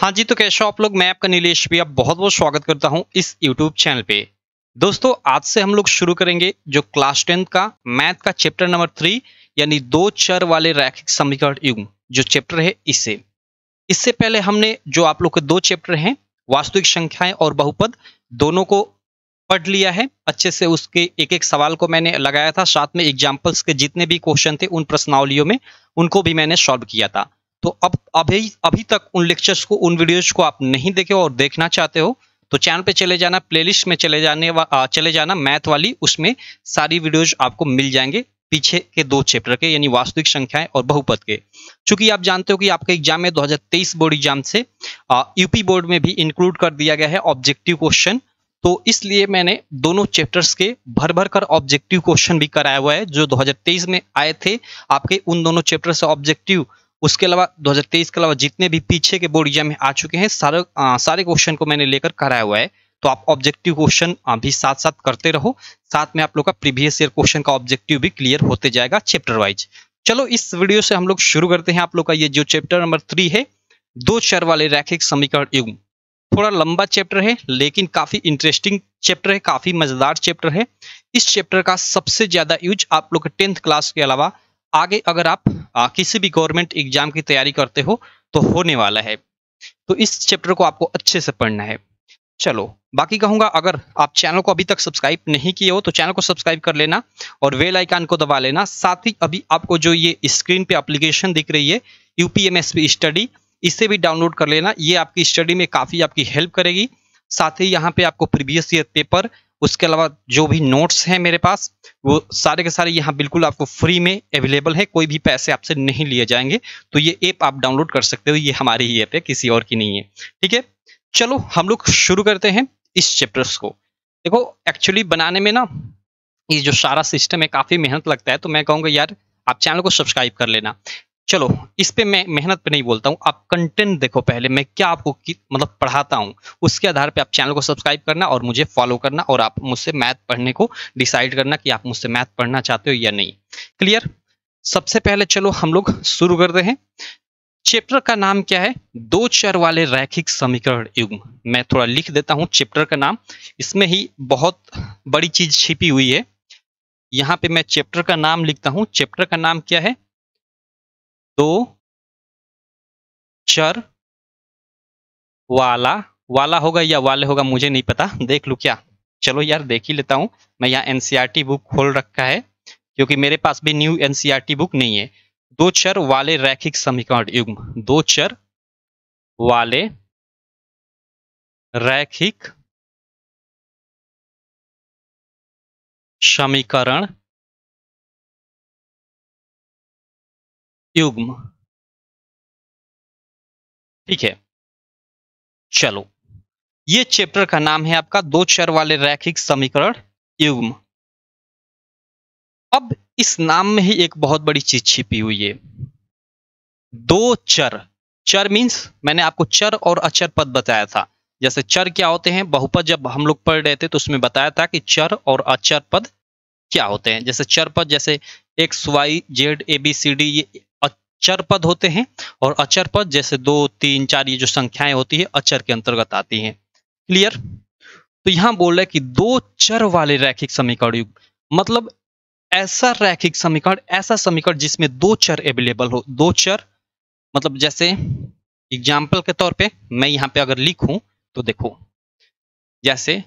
हाँ जी तो कैसे हो आप लोग मैं आपका नीलेष भी आप बहुत बहुत स्वागत करता हूँ इस यूट्यूब चैनल पे दोस्तों आज से हम लोग शुरू करेंगे जो क्लास टेंथ का मैथ का चैप्टर नंबर थ्री यानी दो चर वाले रैखिक समीकरण युग जो चैप्टर है इससे इससे पहले हमने जो आप लोग के दो चैप्टर हैं वास्तविक संख्याएं और बहुपद दोनों को पढ़ लिया है अच्छे से उसके एक एक सवाल को मैंने लगाया था साथ में एग्जाम्पल्स के जितने भी क्वेश्चन थे उन प्रश्नावलियों में उनको भी मैंने सॉल्व किया था तो अब अभी अभी तक उन लेक्चर्स को उन वीडियोज को आप नहीं देखे और देखना चाहते हो तो चैनल पे चले जाना प्लेलिस्ट में चले जाने वा, चले जाना मैथ वाली उसमें सारी वीडियोज आपको मिल जाएंगे पीछे के दो चैप्टर के यानी वास्तविक संख्याएं और बहुपद के चूंकि आप जानते हो कि आपका एग्जाम है 2023 बोर्ड एग्जाम से यूपी बोर्ड में भी इंक्लूड कर दिया गया है ऑब्जेक्टिव क्वेश्चन तो इसलिए मैंने दोनों चैप्टर्स के भर भर कर ऑब्जेक्टिव क्वेश्चन भी कराया हुआ है जो 2023 में आए थे आपके उन दोनों चैप्टर से ऑब्जेक्टिव उसके अलावा 2023 के अलावा जितने भी पीछे के बोर्ड एग्जाम में आ चुके हैं सारे आ, सारे क्वेश्चन को मैंने लेकर कराया हुआ है तो आप ऑब्जेक्टिव क्वेश्चन भी साथ साथ करते रहो साथ में आप लोग का प्रीवियस ईयर क्वेश्चन का ऑब्जेक्टिव भी क्लियर होते जाएगा चैप्टर वाइज चलो इस वीडियो से हम लोग शुरू करते हैं आप लोग का ये जो चैप्टर नंबर थ्री है दो चर वाले रैखिक समीकरण युग थोड़ा लंबा चैप्टर है लेकिन काफी इंटरेस्टिंग चैप्टर है काफी मजेदार चैप्टर है इस चैप्टर का सबसे ज्यादा यूज आप लोग टेंथ क्लास के अलावा आगे अगर आप आ, किसी भी गवर्नमेंट एग्जाम की तैयारी करते हो तो होने वाला है तो इस चैप्टर को आपको अच्छे से पढ़ना है चलो बाकी कहूंगा अगर आप चैनल को अभी तक सब्सक्राइब नहीं किए हो तो चैनल को सब्सक्राइब कर लेना और वेल आइकन को दबा लेना साथ ही अभी आपको जो ये स्क्रीन पे एप्लीकेशन दिख रही है यूपीएमएसपी स्टडी इसे भी डाउनलोड कर लेना ये आपकी स्टडी में काफ़ी आपकी हेल्प करेगी साथ ही यहाँ पे आपको प्रीवियस ईयर पेपर उसके अलावा जो भी नोट्स हैं मेरे पास वो सारे के सारे यहाँ बिल्कुल आपको फ्री में अवेलेबल है कोई भी पैसे आपसे नहीं लिए जाएंगे तो ये ऐप आप डाउनलोड कर सकते हो ये हमारी ही ऐप है किसी और की नहीं है ठीक है चलो हम लोग शुरू करते हैं इस चैप्टर्स को देखो एक्चुअली बनाने में ना ये जो सारा सिस्टम है काफ़ी मेहनत लगता है तो मैं कहूँगा यार आप चैनल को सब्सक्राइब कर लेना चलो इस पे मैं मेहनत पे नहीं बोलता हूँ आप कंटेंट देखो पहले मैं क्या आपको मतलब पढ़ाता हूँ उसके आधार पे आप चैनल को सब्सक्राइब करना और मुझे फॉलो करना और आप मुझसे मैथ पढ़ने को डिसाइड करना कि आप मुझसे मैथ पढ़ना चाहते हो या नहीं क्लियर सबसे पहले चलो हम लोग शुरू कर रहे हैं चैप्टर का नाम क्या है दो चर वाले रैखिक समीकरण युग्म मैं थोड़ा लिख देता हूँ चैप्टर का नाम इसमें ही बहुत बड़ी चीज छिपी हुई है यहाँ पे मैं चैप्टर का नाम लिखता हूँ चैप्टर का नाम क्या है दो चर वाला वाला होगा या वाले होगा मुझे नहीं पता देख लू क्या चलो यार देख ही लेता हूं मैं यहाँ एनसीआरटी बुक e खोल रखा है क्योंकि मेरे पास भी न्यू एनसीआरटी बुक नहीं है दो चर वाले रैखिक समीकरण युग्म दो चर वाले रैखिक समीकरण युग्म ठीक है चलो ये चैप्टर का नाम है आपका दो चर वाले रैखिक समीकरण युग्म अब इस नाम में ही एक बहुत बड़ी चीज छिपी हुई है दो चर चर मीन्स मैंने आपको चर और अचर पद बताया था जैसे चर क्या होते हैं बहुपद जब हम लोग पढ़ रहे थे तो उसमें बताया था कि चर और अचर पद क्या होते हैं जैसे चर पद जैसे X Y Z A B C D ये चर पद होते हैं और अचर पद जैसे दो तीन चार ये जो संख्याएं होती है अचर के अंतर्गत आती हैं क्लियर तो यहां बोल रहे कि दो चर वाले रैखिक समीकरण युग मतलब ऐसा रैखिक समीकरण ऐसा समीकरण जिसमें दो चर अवेलेबल हो दो चर मतलब जैसे एग्जाम्पल के तौर पे मैं यहां पे अगर लिखू तो देखो जैसे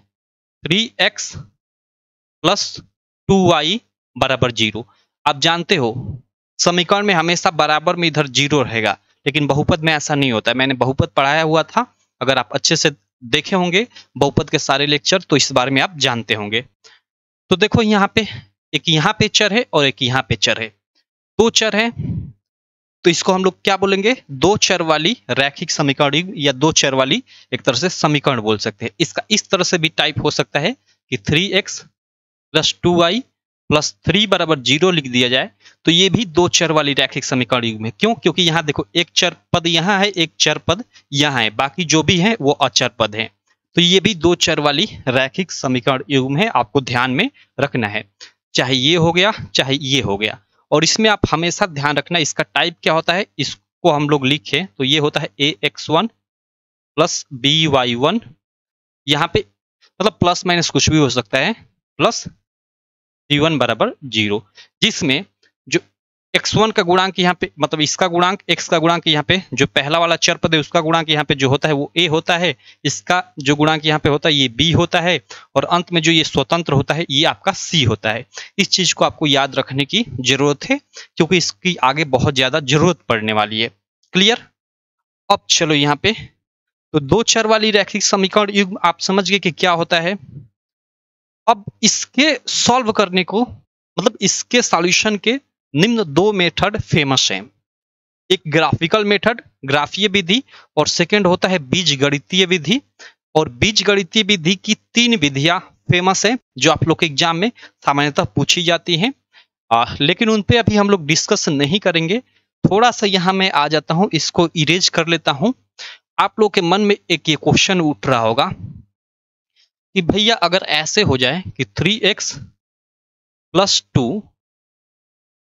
three x plus two Y बराबर जीरो आप जानते हो समीकरण में हमेशा बराबर में इधर जीरो रहेगा लेकिन बहुपद में ऐसा नहीं होता है मैंने बहुपद पढ़ाया हुआ था अगर आप अच्छे से देखे होंगे बहुपद के सारे लेक्चर तो इस बारे में आप जानते होंगे तो देखो यहाँ पे एक यहाँ पे चर है और एक यहाँ पे चर है दो चर है तो इसको हम लोग क्या बोलेंगे दो चर वाली रैखिक समीकरण या दो चर वाली एक तरह से समीकरण बोल सकते हैं इसका इस तरह से भी टाइप हो सकता है कि three x plus two Y plus three बराबर जीरो लिख दिया जाए तो ये भी दो चर वाली रैखिक समीकरण युग में क्यों क्योंकि यहाँ देखो एक चर पद यहाँ है एक चर पद यहाँ है बाकी जो भी है वो अचर पद है तो ये भी दो चर वाली रैखिक समीकरण युग में आपको ध्यान में रखना है चाहे ये हो गया चाहे ये हो गया और इसमें आप हमेशा ध्यान रखना इसका टाइप क्या होता है इसको हम लोग लिखे तो ये होता है A X one plus B Y one यहाँ पे मतलब प्लस माइनस कुछ भी हो सकता है प्लस वी वन बराबर जीरो जिसमें जो एक्स वन का गुणांक यहाँ पे मतलब इसका गुणांक एक्स का गुणांक यहाँ पे जो पहला वाला चर पद है उसका गुणांक यहाँ पे जो होता है वो ए होता है इसका जो गुणांक यहाँ पे होता है ये बी होता है और अंत में जो ये स्वतंत्र होता है ये आपका सी होता है इस चीज को आपको याद रखने की जरूरत है क्योंकि इसकी आगे बहुत ज्यादा जरूरत पड़ने वाली है क्लियर अब चलो यहाँ पे तो दो चर वाली रैखिक समीकरण युग्म आप समझ गए कि क्या होता है अब इसके सॉल्व करने को मतलब इसके सॉल्यूशन के निम्न दो मेथड फेमस हैं एक ग्राफिकल मेथड ग्राफीय विधि और सेकंड होता है बीज गणितीय विधि और बीज गणितीय विधि की तीन विधियां फेमस हैं जो आप लोग के एग्जाम में सामान्यतः पूछी जाती हैं लेकिन उन पे अभी हम लोग डिस्कस नहीं करेंगे थोड़ा सा यहाँ मैं आ जाता हूँ इसको इरेज कर लेता हूँ आप लोग के मन में एक ये क्वेश्चन उठ रहा होगा कि भैया अगर ऐसे हो जाए कि थ्री एक्स प्लस टू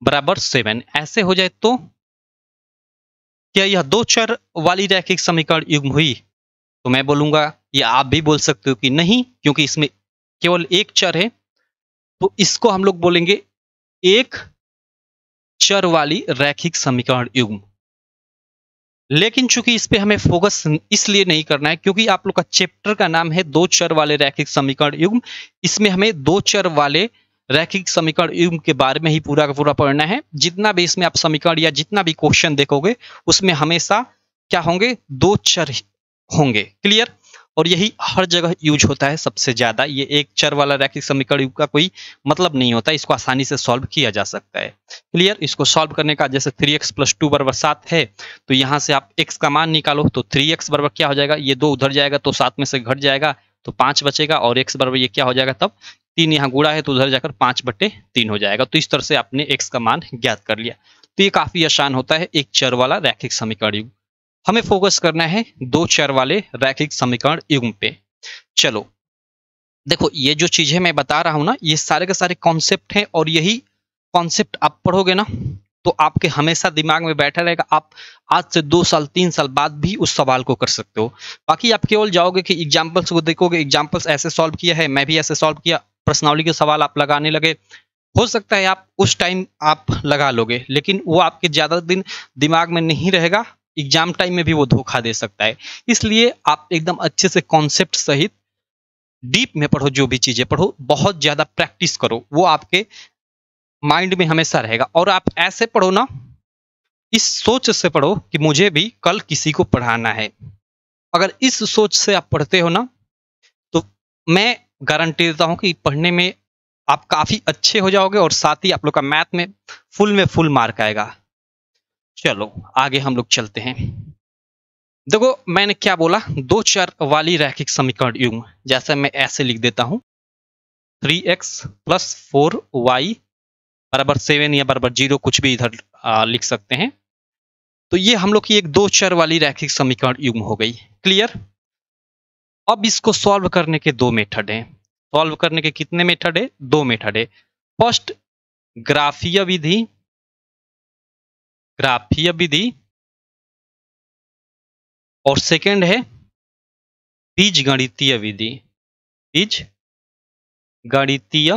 बराबर सेवन ऐसे हो जाए तो क्या यह दो चर वाली रैखिक समीकरण युग्म हुई तो मैं बोलूंगा या आप भी बोल सकते हो कि नहीं क्योंकि इसमें केवल एक चर है तो इसको हम लोग बोलेंगे एक चर वाली रैखिक समीकरण युग्म लेकिन चूंकि इस पे हमें फोकस इसलिए नहीं करना है क्योंकि आप लोग का चैप्टर का नाम है दो चर वाले रैखिक समीकरण युग्म इसमें हमें दो चर वाले रैखिक समीकरण युग्म के बारे में ही पूरा का पूरा पढ़ना है जितना भी इसमें आप समीकरण या जितना भी क्वेश्चन देखोगे उसमें हमेशा क्या होंगे दो चर होंगे क्लियर और यही हर जगह यूज होता है सबसे ज्यादा ये एक चर वाला रैखिक समीकरण का कोई मतलब नहीं होता इसको आसानी से सॉल्व किया जा सकता है क्लियर इसको सॉल्व करने का जैसे थ्री एक्स प्लस टू बराबर सात है तो यहाँ से आप एक्स का मान निकालो तो थ्री एक्स बराबर क्या हो जाएगा ये दो उधर जाएगा तो सात में से घट जाएगा तो पांच बचेगा और एक्स बराबर ये क्या हो जाएगा तब तीन यहाँ गुड़ा है तो उधर जाकर पांच बटे तीन हो जाएगा तो इस तरह से आपने एक्स का मान ज्ञात कर लिया तो ये काफी आसान होता है एक चर वाला रैखिक समीकरण युग हमें फोकस करना है दो चर वाले रैखिक समीकरण युग्म पे चलो देखो ये जो चीजें मैं बता रहा हूं ना ये सारे के सारे कॉन्सेप्ट हैं और यही कॉन्सेप्ट आप पढ़ोगे ना तो आपके हमेशा दिमाग में बैठा रहेगा आप आज से दो साल तीन साल बाद भी उस सवाल को कर सकते हो बाकी आप केवल जाओगे कि एग्जाम्पल्स को देखोगे एग्जाम्पल्स ऐसे सॉल्व किया है मैं भी ऐसे सॉल्व किया प्रश्नावली के सवाल आप लगाने लगे हो सकता है आप उस टाइम आप लगा लोगे लेकिन वो आपके ज़्यादा दिन दिमाग में नहीं रहेगा एग्जाम टाइम में भी वो धोखा दे सकता है इसलिए आप एकदम अच्छे से कॉन्सेप्ट सहित डीप में पढ़ो जो भी चीजें पढ़ो बहुत ज्यादा प्रैक्टिस करो वो आपके माइंड में हमेशा रहेगा और आप ऐसे पढ़ो ना इस सोच से पढ़ो कि मुझे भी कल किसी को पढ़ाना है अगर इस सोच से आप पढ़ते हो ना तो मैं गारंटी देता हूं कि पढ़ने में आप काफी अच्छे हो जाओगे और साथ ही आप लोग का मैथ में फुल में फुल मार्क आएगा चलो आगे हम लोग चलते हैं देखो मैंने क्या बोला दो चर वाली रैखिक समीकरण युग्म जैसे मैं ऐसे लिख देता हूं three x plus four Y बराबर सेवन या बराबर जीरो कुछ भी इधर आ, लिख सकते हैं तो ये हम लोग की एक दो चर वाली रैखिक समीकरण युग्म हो गई क्लियर अब इसको सॉल्व करने के दो मेथड हैं सॉल्व करने के कितने मेथड है दो मेथड है फर्स्ट ग्राफीय विधि ग्राफीय विधि और सेकंड है बीज गणितीय विधि बीज गणितीय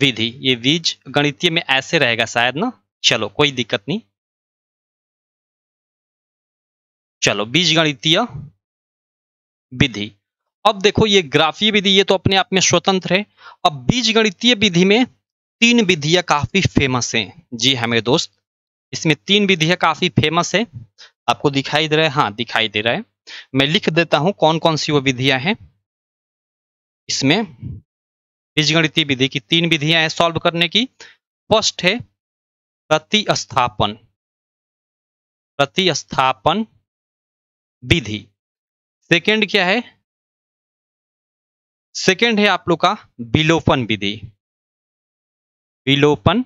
विधि ये बीज गणितीय में ऐसे रहेगा शायद ना चलो कोई दिक्कत नहीं चलो बीज गणितीय विधि अब देखो ये ग्राफीय विधि ये तो अपने आप में स्वतंत्र है अब बीज गणितीय विधि में तीन विधियां काफी फेमस हैं जी हमें हाँ दोस्त इसमें तीन विधियां काफी फेमस है आपको दिखाई दे रहा है हाँ दिखाई दे रहा है मैं लिख देता हूं कौन कौन सी वो विधियां हैं इसमें बीजगणितीय विधि की तीन विधियां हैं सॉल्व करने की फर्स्ट है प्रतिस्थापन प्रतिस्थापन विधि सेकंड क्या है सेकंड है आप लोग का विलोपन विधि विलोपन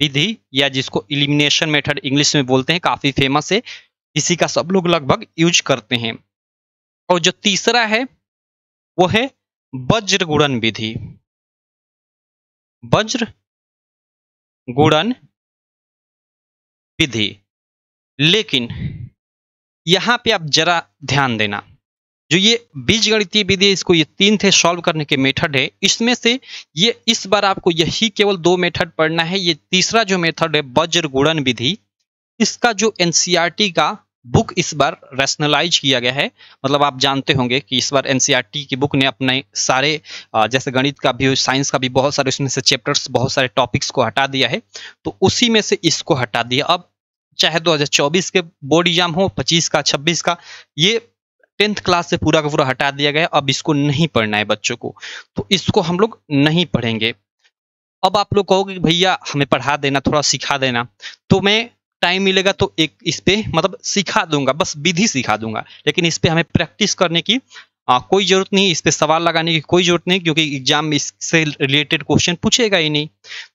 विधि या जिसको इलिमिनेशन मेथड इंग्लिश में बोलते हैं काफी फेमस है इसी का सब लोग लगभग यूज करते हैं और जो तीसरा है वो है वज्र गुणन विधि वज्र गुणन विधि लेकिन यहां पे आप जरा ध्यान देना जो ये बीज गणितीय विधि इसको ये तीन थे सॉल्व करने के मेथड है इसमें से ये इस बार आपको यही केवल दो मेथड पढ़ना है ये तीसरा जो मेथड है वज्र गुणन विधि इसका जो एनसीईआरटी e का बुक इस बार रैशनलाइज किया गया है मतलब आप जानते होंगे कि इस बार एनसीईआरटी e की बुक ने अपने सारे जैसे गणित का भी साइंस का भी बहुत सारे उसमें से चैप्टर्स बहुत सारे टॉपिक्स को हटा दिया है तो उसी में से इसको हटा दिया अब चाहे 2024 के बोर्ड एग्जाम हो 25 का 26 का ये टेंथ क्लास से पूरा का पूरा हटा दिया गया अब इसको नहीं पढ़ना है बच्चों को तो इसको हम लोग नहीं पढ़ेंगे अब आप लोग कहोगे भैया हमें पढ़ा देना थोड़ा सिखा देना तो मैं टाइम मिलेगा तो एक इस पे मतलब सिखा दूंगा बस विधि सिखा दूंगा लेकिन इस पे हमें प्रैक्टिस करने की आ, कोई जरूरत नहीं इस पर सवाल लगाने की कोई जरूरत नहीं क्योंकि एग्जाम में इससे रिलेटेड क्वेश्चन पूछेगा ही नहीं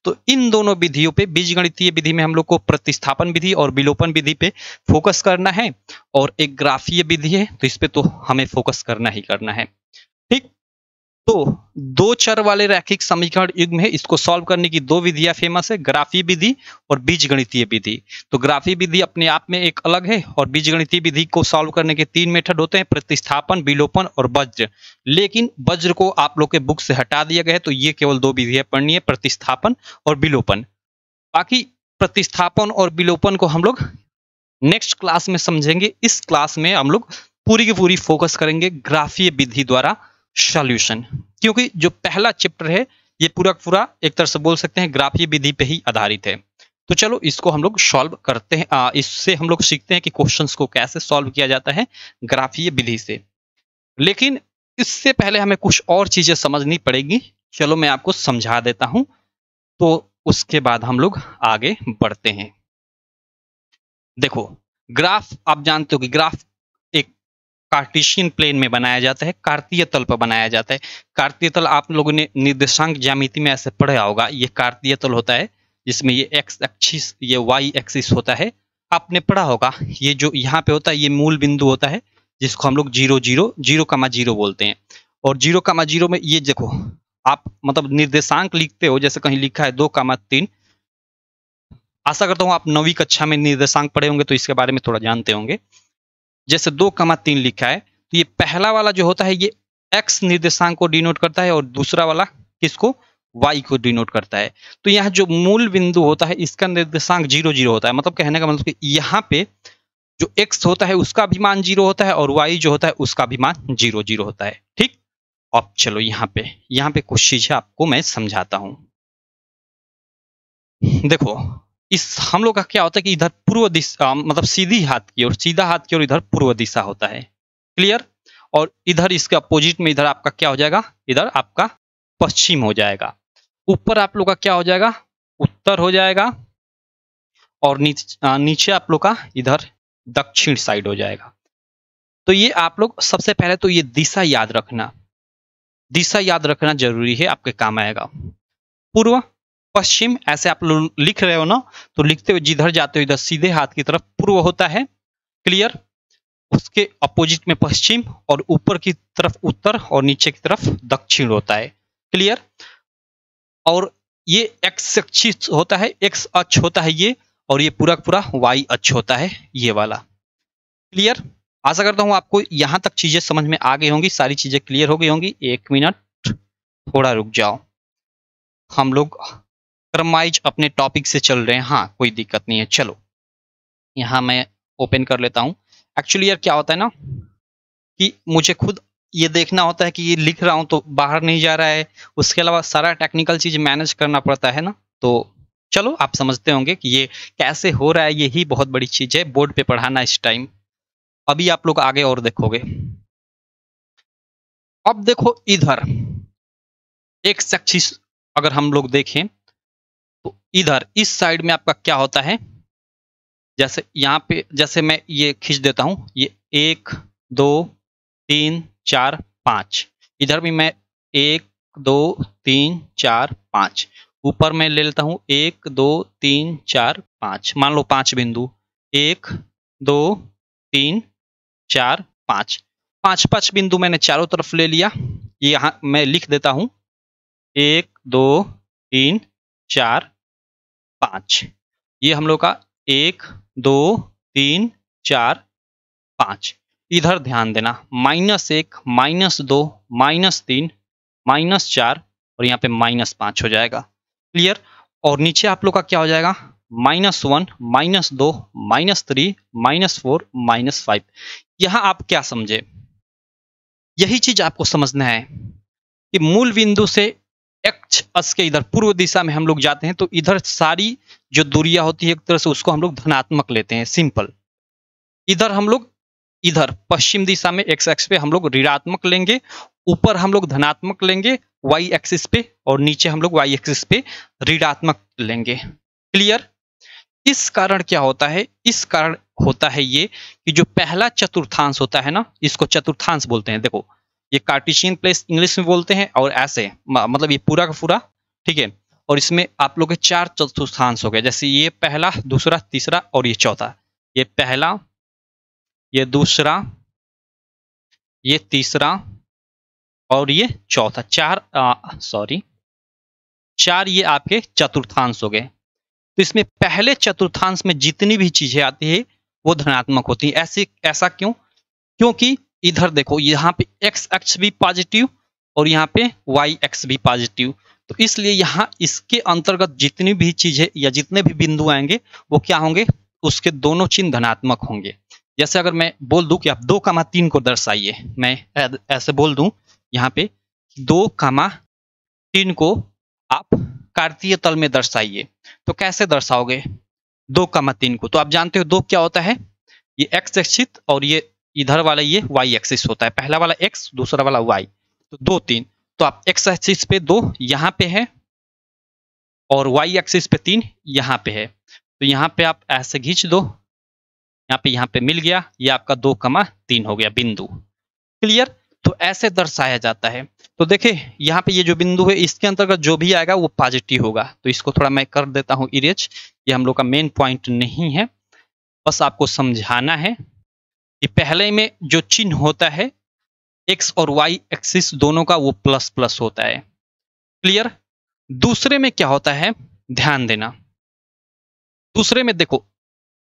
तो इन दोनों विधियों पे बीज गणितीय विधि में हम लोग को प्रतिस्थापन विधि और विलोपन विधि पे फोकस करना है और एक ग्राफीय विधि है तो इस पर तो हमें फोकस करना ही करना है ठीक तो दो चर वाले रैखिक समीकरण युग्म है इसको सॉल्व करने की दो विधियां फेमस है ग्राफी विधि और बीज विधि तो ग्राफी विधि अपने आप में एक अलग है और बीज विधि को सॉल्व करने के तीन मेथड होते हैं प्रतिस्थापन विलोपन और वज्र लेकिन वज्र को आप लोग के बुक से हटा दिया गया है तो ये केवल दो विधियां पढ़नी है प्रतिस्थापन और विलोपन बाकी प्रतिस्थापन और विलोपन को हम लोग नेक्स्ट क्लास में समझेंगे इस क्लास में हम लोग पूरी की पूरी फोकस करेंगे ग्राफीय विधि द्वारा सॉल्यूशन क्योंकि जो पहला चैप्टर है ये पूरा पूरा एक तरह से बोल सकते हैं ग्राफीय विधि पे ही आधारित है तो चलो इसको हम लोग सॉल्व करते हैं आ, इससे हम लोग सीखते हैं कि क्वेश्चंस को कैसे सॉल्व किया जाता है ग्राफीय विधि से लेकिन इससे पहले हमें कुछ और चीजें समझनी पड़ेगी चलो मैं आपको समझा देता हूं तो उसके बाद हम लोग आगे बढ़ते हैं देखो ग्राफ आप जानते हो कि ग्राफ कार्टिशियन प्लेन में बनाया जाता है कार्तीय तल पर बनाया जाता है कार्तीय तल आप लोगों ने निर्देशांक ज्यामिति में ऐसे पढ़ा होगा ये कार्तीय तल होता है जिसमें ये एक्स एक्सिस ये वाई एक्सिस होता है आपने पढ़ा होगा ये जो यहाँ पे होता है ये मूल बिंदु होता है जिसको हम लोग zero zero zero comma zero बोलते हैं और जीरो कमा जीरो में ये देखो आप मतलब निर्देशांक लिखते हो जैसे कहीं लिखा है दो कमा तीन आशा करता हूँ आप नवी कक्षा में निर्देशांक पढ़े होंगे तो इसके बारे में थोड़ा जानते होंगे जैसे दो कमा तीन लिखा है तो ये पहला वाला जो होता है ये एक्स निर्देशांक को डिनोट करता है और दूसरा वाला किसको वाई को डिनोट करता है तो यहाँ जो मूल बिंदु होता है इसका निर्देशांक जीरो जीरो होता है मतलब कहने का मतलब कि यहाँ पे जो एक्स होता है उसका भी मान जीरो होता है और वाई जो होता है उसका भी मान जीरो जीरो होता है ठीक अब चलो यहाँ पे यहाँ पे कुछ चीज आपको मैं समझाता हूं देखो इस हम लोग का क्या होता है कि इधर पूर्व दिशा मतलब सीधी हाथ की ओर सीधा हाथ की ओर इधर पूर्व दिशा होता है क्लियर और इधर इसके अपोजिट में इधर आपका क्या हो जाएगा इधर आपका पश्चिम हो जाएगा ऊपर आप लोग का क्या हो जाएगा उत्तर हो जाएगा और नीच, आ, नीचे आप लोग का इधर दक्षिण साइड हो जाएगा तो ये आप लोग सबसे पहले तो ये दिशा याद रखना दिशा याद रखना जरूरी है आपके काम आएगा पूर्व पश्चिम ऐसे आप लोग लिख रहे हो ना तो लिखते हुए जिधर जाते हो इधर सीधे हाथ की तरफ पूर्व होता है क्लियर उसके अपोजिट में पश्चिम और ऊपर की तरफ उत्तर और नीचे की तरफ दक्षिण होता है क्लियर और ये एक्स अक्षिस होता है एक्स अक्ष होता है ये और ये पूरा पूरा वाई अक्ष होता है ये वाला क्लियर आशा करता हूं आपको यहां तक चीजें समझ में आ गई होंगी सारी चीजें क्लियर हो गई होंगी एक मिनट थोड़ा रुक जाओ हम लोग क्रमाइज अपने टॉपिक से चल रहे हैं हाँ कोई दिक्कत नहीं है चलो यहाँ मैं ओपन कर लेता हूँ एक्चुअली यार क्या होता है ना कि मुझे खुद ये देखना होता है कि ये लिख रहा हूँ तो बाहर नहीं जा रहा है उसके अलावा सारा टेक्निकल चीज मैनेज करना पड़ता है ना तो चलो आप समझते होंगे कि ये कैसे हो रहा है ये ही बहुत बड़ी चीज है बोर्ड पे पढ़ाना इस टाइम अभी आप लोग आगे और देखोगे अब देखो इधर एक सक्सेस अगर हम लोग देखें तो इधर इस साइड में आपका क्या होता है जैसे यहाँ पे जैसे मैं ये खींच देता हूँ ये एक दो तीन चार पाँच इधर भी मैं एक दो तीन चार पाँच ऊपर में ले लेता हूँ एक दो तीन चार पाँच मान लो पाँच बिंदु एक दो तीन चार पाँच पाँच पाँच बिंदु मैंने चारों तरफ ले लिया यहाँ मैं लिख देता हूँ एक दो तीन चार पांच ये हम लोग का एक दो तीन चार पांच इधर ध्यान देना माइनस एक माइनस दो माइनस तीन माइनस चार और यहाँ पे माइनस पांच हो जाएगा क्लियर और नीचे आप लोग का क्या हो जाएगा माइनस वन माइनस दो minus three minus four minus five यहां आप क्या समझे यही चीज आपको समझना है कि मूल बिंदु से एक्स अस के इधर पूर्व दिशा में हम लोग जाते हैं तो इधर सारी जो दूरिया होती है एक तरह से उसको हम लोग धनात्मक लेते हैं सिंपल इधर हम लोग इधर पश्चिम दिशा में एक्स एक्स पे हम लोग ऋणात्मक लेंगे ऊपर हम लोग धनात्मक लेंगे वाई एक्सिस पे और नीचे हम लोग वाई एक्सिस पे ऋणात्मक लेंगे क्लियर इस कारण क्या होता है इस कारण होता है ये कि जो पहला चतुर्थांश होता है ना इसको चतुर्थांश बोलते हैं देखो ये कार्टिशियन प्लेस इंग्लिश में बोलते हैं और ऐसे मतलब ये पूरा का पूरा ठीक है और इसमें आप लोग के चार चतुर्थांश हो गए जैसे ये पहला दूसरा तीसरा और ये चौथा ये पहला ये दूसरा ये तीसरा और ये चौथा चार सॉरी चार ये आपके चतुर्थांश हो गए तो इसमें पहले चतुर्थांश में जितनी भी चीजें आती है वो धनात्मक होती है ऐसे ऐसा क्यों क्योंकि इधर देखो यहाँ पे एक्स एक्स भी पॉजिटिव और यहाँ पे वाई एक्स भी पॉजिटिव तो इसलिए यहाँ इसके अंतर्गत जितनी भी चीजें या जितने भी बिंदु आएंगे वो क्या होंगे उसके दोनों चिन्ह धनात्मक होंगे जैसे अगर मैं बोल दूं कि आप दो कामा तीन को दर्शाइए मैं ऐसे बोल दूं यहाँ पे दो कामा तीन को आप कार्तीय तल में दर्शाइए तो कैसे दर्शाओगे दो कामा तीन को तो आप जानते हो दो क्या होता है ये एक्स एक्सित और ये इधर वाला ये वाई एक्सिस होता है पहला वाला एक्स दूसरा वाला वाई तो दो तीन तो आप एक्स एक्सिस पे दो यहाँ पे है और वाई एक्सिस पे तीन यहां पे है तो यहाँ पे आप ऐसे घींच दो यहाँ पे यहाँ पे मिल गया ये आपका दो कमा तीन हो गया बिंदु क्लियर तो ऐसे दर्शाया जाता है तो देखे यहाँ पे ये जो बिंदु है इसके अंतर्गत जो भी आएगा वो पॉजिटिव होगा तो इसको थोड़ा मैं कर देता हूँ इरेज ये हम लोग का मेन पॉइंट नहीं है बस आपको समझाना है ये पहले में जो चिन्ह होता है एक्स और वाई एक्सिस दोनों का वो प्लस प्लस होता है क्लियर दूसरे में क्या होता है ध्यान देना दूसरे में देखो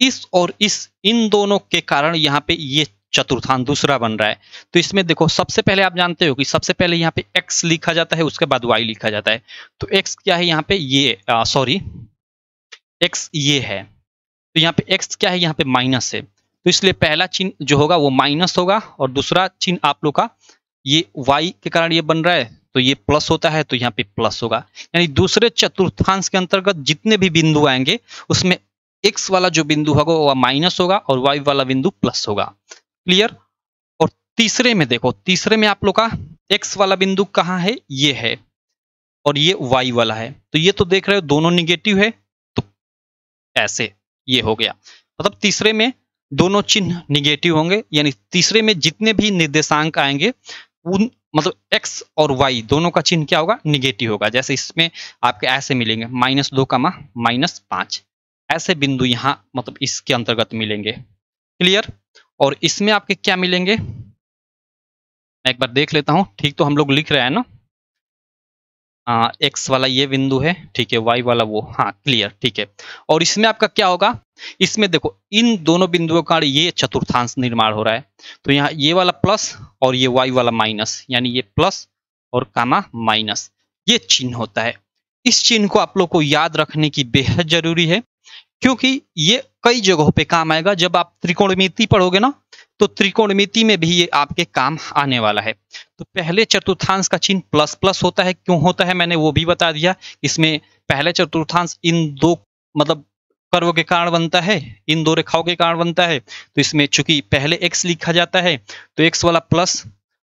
इस और इस इन दोनों के कारण यहाँ पे ये चतुर्थान दूसरा बन रहा है तो इसमें देखो सबसे पहले आप जानते हो कि सबसे पहले यहाँ पे x लिखा जाता है उसके बाद y लिखा जाता है तो x क्या है यहाँ पे ये सॉरी x ये है तो यहाँ पे x क्या है यहाँ पे माइनस है तो इसलिए पहला चिन्ह जो होगा वो माइनस होगा और दूसरा चिन्ह आप लोग का ये वाई के कारण ये बन रहा है तो ये प्लस होता है तो यहाँ पे प्लस होगा यानी दूसरे चतुर्थांश के अंतर्गत जितने भी बिंदु आएंगे उसमें एक्स वाला जो बिंदु होगा वो माइनस होगा और वाई वाला बिंदु प्लस होगा क्लियर और तीसरे में देखो तीसरे में आप लोग का एक्स वाला बिंदु कहाँ है ये है और ये वाई वाला है तो ये तो देख रहे हो दोनों निगेटिव है तो ऐसे ये हो गया मतलब तीसरे में दोनों चिन्ह निगेटिव होंगे यानी तीसरे में जितने भी निर्देशांक आएंगे उन मतलब x और y दोनों का चिन्ह क्या होगा निगेटिव होगा जैसे इसमें आपके ऐसे मिलेंगे माइनस दो का माइनस पांच ऐसे बिंदु यहां मतलब इसके अंतर्गत मिलेंगे क्लियर और इसमें आपके क्या मिलेंगे मैं एक बार देख लेता हूं ठीक तो हम लोग लिख रहे हैं ना आ, x वाला ये बिंदु है ठीक है y वाला वो हाँ क्लियर ठीक है और इसमें आपका क्या होगा इसमें देखो इन दोनों बिंदुओं का ये चतुर्थांश निर्माण हो रहा है तो यहाँ ये वाला प्लस और ये वाई वाला माइनस यानी ये प्लस और कामा माइनस ये चिन्ह होता है इस चिन्ह को आप लोग को याद रखने की बेहद जरूरी है क्योंकि ये कई जगहों पे काम आएगा जब आप त्रिकोणमिति पढ़ोगे ना तो त्रिकोणमिति में भी ये आपके काम आने वाला है तो पहले चतुर्थांश का चिन्ह प्लस प्लस होता है क्यों होता है मैंने वो भी बता दिया इसमें पहले चतुर्थांश इन दो मतलब कर्व के कारण बनता है इन दो रेखाओं के कारण बनता है तो इसमें चूंकि पहले एक्स लिखा जाता है तो एक्स वाला प्लस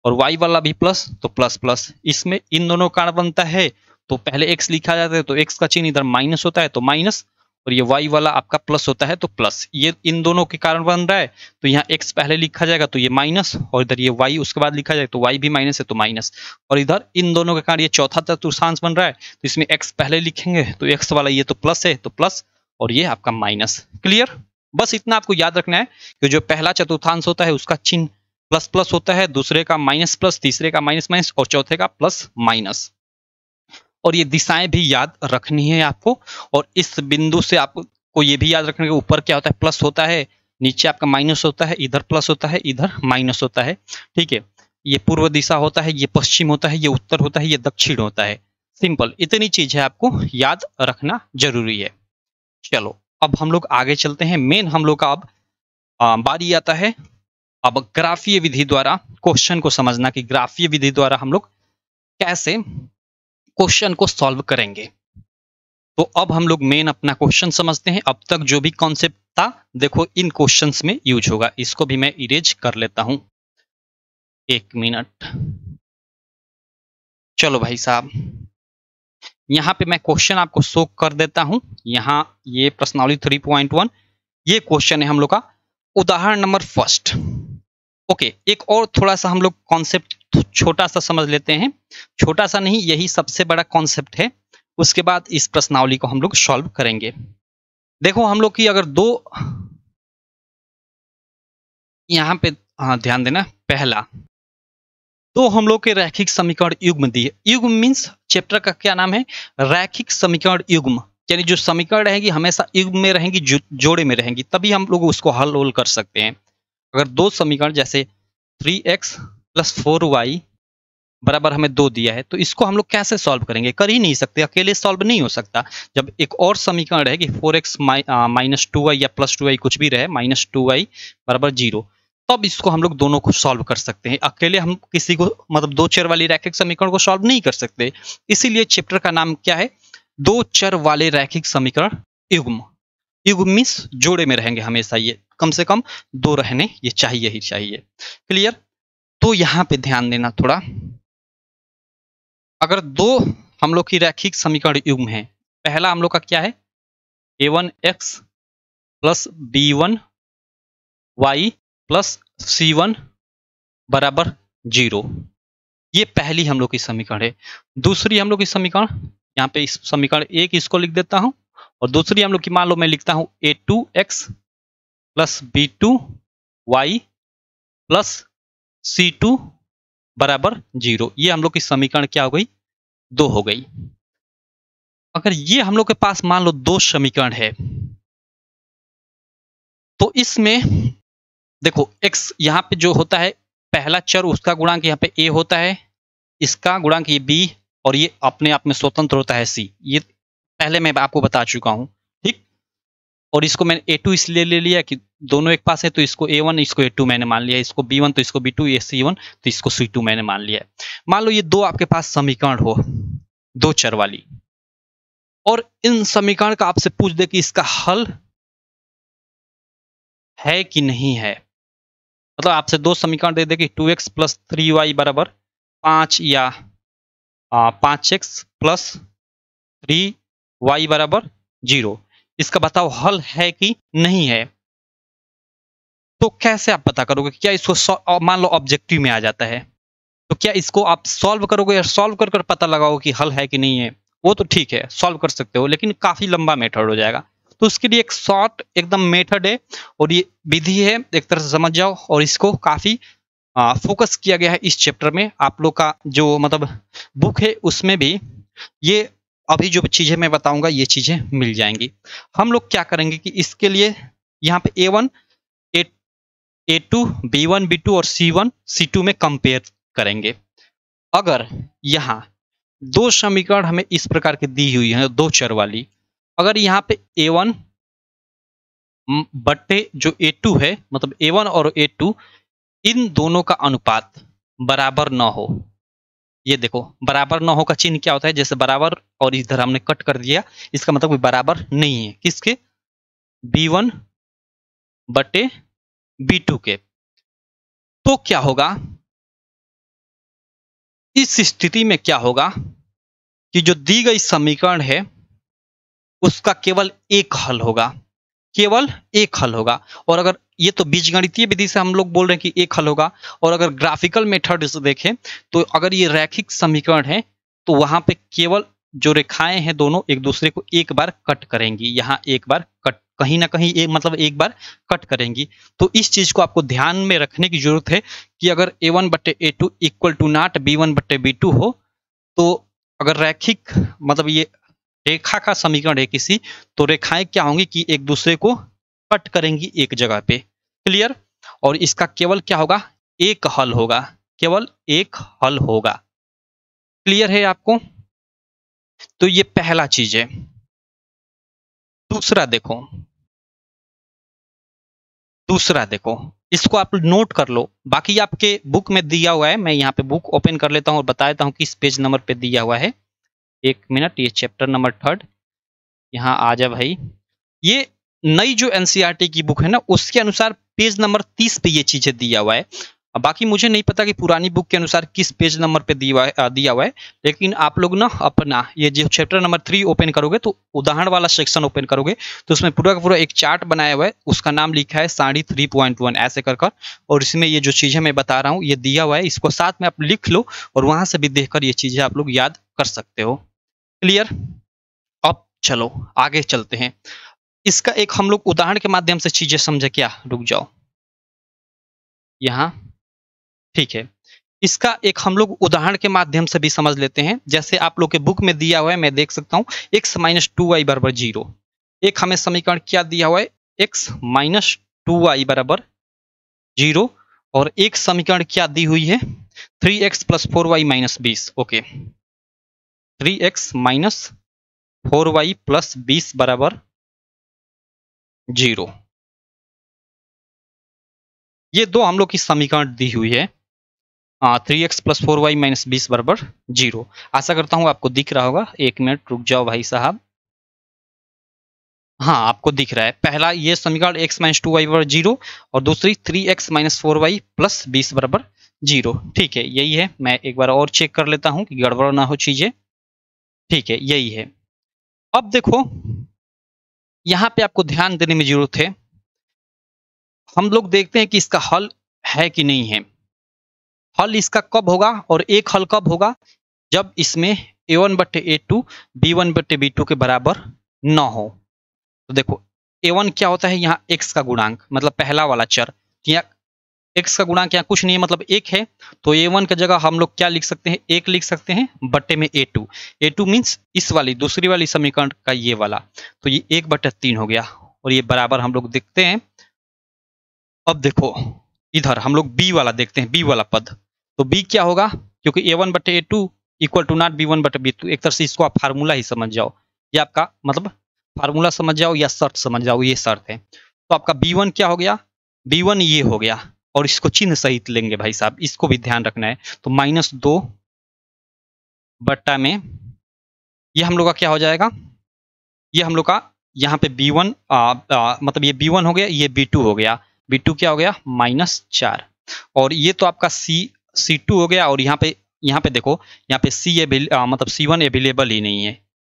और वाई वाला भी प्लस तो प्लस प्लस इसमें इन दोनों कारण बनता है तो पहले एक्स लिखा जाता है तो एक्स का चिन्ह इधर माइनस होता है तो माइनस और ये वाई वाला आपका प्लस होता है तो प्लस ये इन दोनों के कारण बन रहा है तो यहाँ एक्स पहले लिखा जाएगा तो ये माइनस और इधर ये वाई उसके बाद लिखा जाएगा तो वाई भी माइनस है तो माइनस और इधर इन दोनों के कारण ये चौथा चतुर्थांश बन रहा है तो इसमें एक्स पहले लिखेंगे तो एक्स वाला ये तो प्लस है तो प्लस और ये आपका माइनस क्लियर बस इतना आपको याद रखना है कि जो पहला चतुर्थांश होता है उसका चिन्ह प्लस प्लस होता है दूसरे का माइनस प्लस तीसरे का माइनस माइनस और चौथे का प्लस माइनस और ये दिशाएं भी याद रखनी है आपको और इस बिंदु से आपको ये भी याद रखना है ऊपर क्या होता है प्लस होता है नीचे आपका माइनस होता है इधर प्लस होता है इधर माइनस होता है ठीक है ये पूर्व दिशा होता है ये पश्चिम होता है ये उत्तर होता है ये दक्षिण होता है सिंपल इतनी चीज है आपको याद रखना जरूरी है चलो अब हम लोग आगे चलते हैं मेन हम लोग का अब बारी आता है अब ग्राफीय विधि द्वारा क्वेश्चन को समझना कि ग्राफीय विधि द्वारा हम लोग कैसे क्वेश्चन को सॉल्व करेंगे तो अब हम लोग मेन अपना क्वेश्चन समझते हैं अब तक जो भी कॉन्सेप्ट था देखो इन क्वेश्चंस में यूज होगा इसको भी मैं इरेज कर लेता हूं एक मिनट चलो भाई साहब यहाँ पे मैं क्वेश्चन आपको शो कर देता हूं यहाँ ये प्रश्नावली 3.1 ये क्वेश्चन है हम लोग का उदाहरण नंबर फर्स्ट ओके एक और थोड़ा सा हम लोग कॉन्सेप्ट छोटा सा समझ लेते हैं छोटा सा नहीं यही सबसे बड़ा कॉन्सेप्ट है उसके बाद इस प्रश्नावली को हम लोग सॉल्व करेंगे देखो हम लोग की अगर दो यहाँ पे हाँ ध्यान देना पहला तो हम लोग के रैखिक समीकरण युग्म दिए युग्म मीन्स चैप्टर का क्या नाम है रैखिक समीकरण युग्म यानी जो समीकरण रहेगी हमेशा युग्म में रहेंगी जो, जोड़े में रहेंगी तभी हम लोग उसको हल होल कर सकते हैं अगर दो समीकरण जैसे three x plus four Y बराबर हमें दो दिया है तो इसको हम लोग कैसे सॉल्व करेंगे कर ही नहीं सकते अकेले सॉल्व नहीं हो सकता जब एक और समीकरण रहेगी four x minus two Y या प्लस टू वाई कुछ भी रहे माइनस टू वाई बराबर जीरो तब इसको हम लोग दोनों को सॉल्व कर सकते हैं अकेले हम किसी को मतलब दो चर वाली रैखिक समीकरण को सॉल्व नहीं कर सकते इसीलिए चैप्टर का नाम क्या है दो चर वाले रैखिक समीकरण युग्म युग्म जोड़े में रहेंगे हमेशा ये कम से कम दो रहने ये चाहिए ही चाहिए क्लियर तो यहां पे ध्यान देना थोड़ा अगर दो हम लोग की रैखिक समीकरण युग्म है पहला हम लोग का क्या है ए one X plus B one Y plus C one बराबर जीरो ये पहली हम लोग की समीकरण है दूसरी हम लोग की समीकरण यहाँ पे इस समीकरण एक इसको लिख देता हूं और दूसरी हम लोग की मान लो मैं लिखता हूं A two x plus B two Y plus C two बराबर जीरो ये हम लोग की समीकरण क्या हो गई दो हो गई अगर ये हम लोग के पास मान लो दो समीकरण है तो इसमें देखो एक्स यहाँ पे जो होता है पहला चर उसका गुणांक यहाँ पे ए होता है इसका गुणांक ये बी और ये अपने आप में स्वतंत्र होता है सी ये पहले मैं आपको बता चुका हूँ ठीक और इसको मैंने ए टू इसलिए ले लिया कि दोनों एक पास है तो इसको ए वन इसको ए टू मैंने मान लिया इसको बी वन तो इसको बी टू ये सी वन तो इसको सी टू मैंने मान लिया मान लो ये दो आपके पास समीकरण हो दो चर वाली और इन समीकरण का आपसे पूछ दे कि इसका हल है कि नहीं है मतलब आपसे दो समीकरण दे देगी two x plus three Y बराबर पाँच या पाँच एक्स प्लस थ्री वाई बराबर जीरो इसका बताओ हल है कि नहीं है तो कैसे आप पता करोगे क्या इसको मान लो ऑब्जेक्टिव में आ जाता है तो क्या इसको आप सॉल्व करोगे या सॉल्व कर कर पता लगाओगे कि हल है कि नहीं है वो तो ठीक है सॉल्व कर सकते हो लेकिन काफ़ी लंबा मेथड हो जाएगा तो उसके लिए एक शॉर्ट एकदम मेथड है और ये विधि है एक तरह से समझ जाओ और इसको काफी फोकस किया गया है इस चैप्टर में आप लोग का जो मतलब बुक है उसमें भी ये अभी जो चीजें मैं बताऊंगा ये चीजें मिल जाएंगी हम लोग क्या करेंगे कि इसके लिए यहाँ पे ए one A two B one B two और सी वन सी टू में कंपेयर करेंगे अगर यहाँ दो समीकरण हमें इस प्रकार की दी हुई है दो चर वाली अगर यहाँ पे ए वन बट्टे जो ए टू है मतलब ए वन और ए टू इन दोनों का अनुपात बराबर न हो ये देखो बराबर न हो का चिन्ह क्या होता है जैसे बराबर और इधर हमने कट कर दिया इसका मतलब बराबर नहीं है किसके बी वन बटे बी टू के तो क्या होगा इस स्थिति में क्या होगा कि जो दी गई समीकरण है उसका केवल एक हल होगा केवल एक हल होगा और अगर ये तो बीजगणितीय विधि से हम लोग बोल रहे हैं कि एक हल होगा और अगर ग्राफिकल मेथड से देखें तो अगर ये रैखिक समीकरण है तो वहां पे केवल जो रेखाएं हैं दोनों एक दूसरे को एक बार कट करेंगी यहाँ एक बार कट कहीं ना कहीं एक मतलब एक बार कट करेंगी तो इस चीज को आपको ध्यान में रखने की जरूरत है कि अगर ए वन बट्टे ए two equal to not B one बट्टे बी टू हो तो अगर रैखिक मतलब ये रेखा का समीकरण है किसी तो रेखाएं क्या होंगी कि एक दूसरे को कट करेंगी एक जगह पे क्लियर और इसका केवल क्या होगा एक हल होगा केवल एक हल होगा क्लियर है आपको तो ये पहला चीज है दूसरा देखो दूसरा देखो इसको आप नोट कर लो बाकी आपके बुक में दिया हुआ है मैं यहाँ पे बुक ओपन कर लेता हूं और बता देता किस पेज नंबर पे दिया हुआ है एक मिनट ये चैप्टर नंबर थर्ड यहाँ आ जा भाई ये नई जो एनसीईआरटी e की बुक है ना उसके अनुसार पेज नंबर तीस पे ये चीजें दिया हुआ है बाकी मुझे नहीं पता कि पुरानी बुक के अनुसार किस पेज नंबर पे दिया हुआ है लेकिन आप लोग ना अपना ये जो चैप्टर नंबर थ्री ओपन करोगे तो उदाहरण वाला सेक्शन ओपन करोगे तो उसमें पूरा का पूरा एक चार्ट बनाया हुआ है उसका नाम लिखा है साढ़ी थ्री पॉइंट वन ऐसे कर कर और इसमें ये जो चीज़ें मैं बता रहा हूँ ये दिया हुआ है इसको साथ में आप लिख लो और वहां से भी देखकर ये चीज़ें आप लोग याद कर सकते हो क्लियर अब चलो आगे चलते हैं इसका एक हम लोग उदाहरण के माध्यम से चीजें समझे क्या रुक जाओ यहां ठीक है इसका एक हम लोग उदाहरण के माध्यम से भी समझ लेते हैं जैसे आप लोग के बुक में दिया हुआ है मैं देख सकता हूं एक्स माइनस टू वाई बराबर जीरो एक हमें समीकरण क्या दिया हुआ है एक्स माइनस टू वाई बराबर जीरो और एक समीकरण क्या दी हुई है three x plus four Y minus बीस okay three x minus four Y plus बीस बराबर जीरो ये दो हम लोग की समीकरण दी हुई है three x plus four Y minus बीस बराबर जीरो आशा करता हूं आपको दिख रहा होगा एक मिनट रुक जाओ भाई साहब हाँ आपको दिख रहा है पहला ये समीकरण x माइनस टू वाई बराबर जीरो और दूसरी three x minus four Y plus बीस बराबर जीरो ठीक है यही है मैं एक बार और चेक कर लेता हूँ कि गड़बड़ ना हो चीज़ें ठीक है यही है अब देखो यहां पे आपको ध्यान देने में जरूरत है हम लोग देखते हैं कि इसका हल है कि नहीं है हल इसका कब होगा और एक हल कब होगा जब इसमें ए वन बट्टे ए टू बी वन बट्टे बी टू के बराबर न हो तो देखो ए वन क्या होता है यहाँ एक्स का गुणांक मतलब पहला वाला चर या एक्स का गुणांक यहाँ कुछ नहीं है मतलब एक है तो ए वन का जगह हम लोग क्या लिख सकते हैं एक लिख सकते हैं बट्टे में A two A two means इस वाली दूसरी वाली समीकरण का ये वाला तो ये एक बटे तीन हो गया और ये बराबर हम लोग देखते हैं अब देखो इधर हम लोग बी वाला देखते हैं बी वाला पद तो बी क्या होगा क्योंकि ए वन बटे a two equal to not B one बटे बी टू एक तरह से इसको आप फार्मूला ही समझ जाओ ये आपका मतलब फार्मूला समझ जाओ या शर्त समझ जाओ ये शर्त है तो आपका बी वन क्या हो गया बी वन ये हो गया और इसको चिन्ह सहित लेंगे भाई साहब इसको भी ध्यान रखना है तो माइनस दो बट्टा में ये हम लोग का क्या हो जाएगा ये हम लोग का यहाँ पे बी वन मतलब ये बी वन हो गया ये बी टू हो गया बी टू क्या हो गया माइनस चार और ये तो आपका सी सी टू हो गया और यहाँ पे यहाँ पे देखो यहाँ पे सी मतलब सी वन अवेलेबल ही नहीं है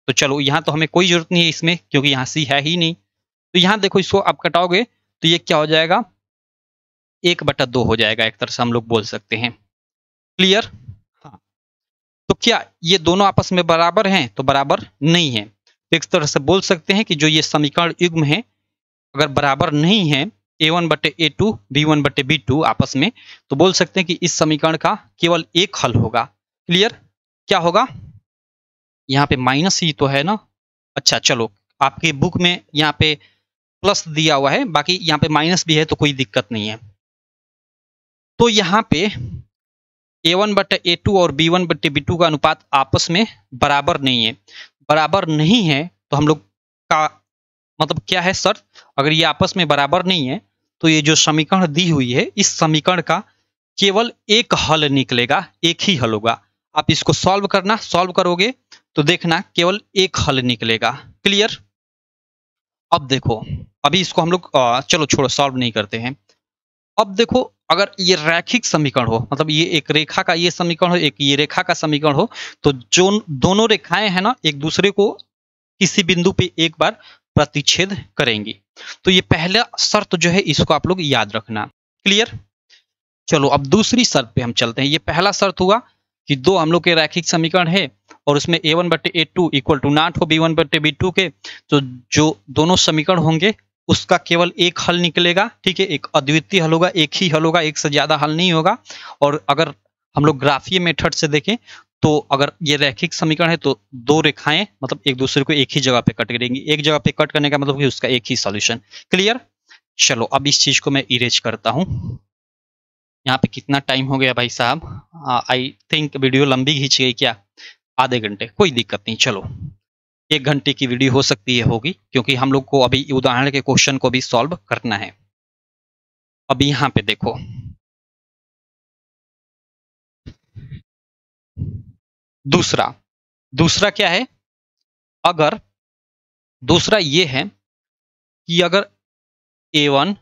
तो चलो यहाँ तो हमें कोई जरूरत नहीं है इसमें क्योंकि यहाँ सी है ही नहीं तो यहाँ देखो इसको आप कटाओगे तो ये क्या हो जाएगा एक बटा दो हो जाएगा एक तरह से हम लोग बोल सकते हैं क्लियर हाँ तो क्या ये दोनों आपस में बराबर हैं तो बराबर नहीं है तो एक तरह से बोल सकते हैं कि जो ये समीकरण युग्म है अगर बराबर नहीं है ए वन बटे ए टू बी वन बटे बी टू आपस में तो बोल सकते हैं कि इस समीकरण का केवल एक हल होगा क्लियर क्या होगा यहाँ पे माइनस ही e तो है ना अच्छा चलो आपके बुक में यहाँ पे प्लस दिया हुआ है बाकी यहाँ पे माइनस भी है तो कोई दिक्कत नहीं है तो यहाँ पे ए वन बट ए टू और बी वन बट बी टू का अनुपात आपस में बराबर नहीं है बराबर नहीं है तो हम लोग का मतलब क्या है सर अगर ये आपस में बराबर नहीं है तो ये जो समीकरण दी हुई है इस समीकरण का केवल एक हल निकलेगा एक ही हल होगा आप इसको सॉल्व करना सॉल्व करोगे तो देखना केवल एक हल निकलेगा क्लियर अब देखो अभी इसको हम लोग चलो छोड़ो सॉल्व नहीं करते हैं अब देखो अगर ये रैखिक समीकरण हो मतलब ये एक रेखा का ये समीकरण हो एक ये रेखा का समीकरण हो तो जो दोनों रेखाएं हैं ना एक दूसरे को किसी बिंदु पे एक बार प्रतिच्छेद करेंगी तो ये पहला शर्त जो है इसको आप लोग याद रखना क्लियर चलो अब दूसरी शर्त पे हम चलते हैं ये पहला शर्त हुआ कि दो हम लोग के रैखिक समीकरण है और उसमें ए वन बटे a two equal to not हो बी वन बटे बी टू के तो जो दोनों समीकरण होंगे उसका केवल एक हल निकलेगा ठीक है एक अद्वितीय हल होगा एक ही हल होगा एक से ज्यादा हल नहीं होगा और अगर हम लोग ग्राफीय मेथड से देखें तो अगर ये रैखिक समीकरण है तो दो रेखाएं मतलब एक दूसरे को एक ही जगह पे कट करेंगी एक जगह पे कट करने का मतलब कि उसका एक ही सॉल्यूशन क्लियर चलो अब इस चीज को मैं इरेज करता हूं यहाँ पे कितना टाइम हो गया भाई साहब आई थिंक वीडियो लंबी खींच गई क्या आधे घंटे कोई दिक्कत नहीं चलो एक घंटे की वीडियो हो सकती है होगी क्योंकि हम लोग को अभी उदाहरण के क्वेश्चन को भी सॉल्व करना है अब यहां पे देखो दूसरा दूसरा क्या है अगर दूसरा ये है कि अगर ए वन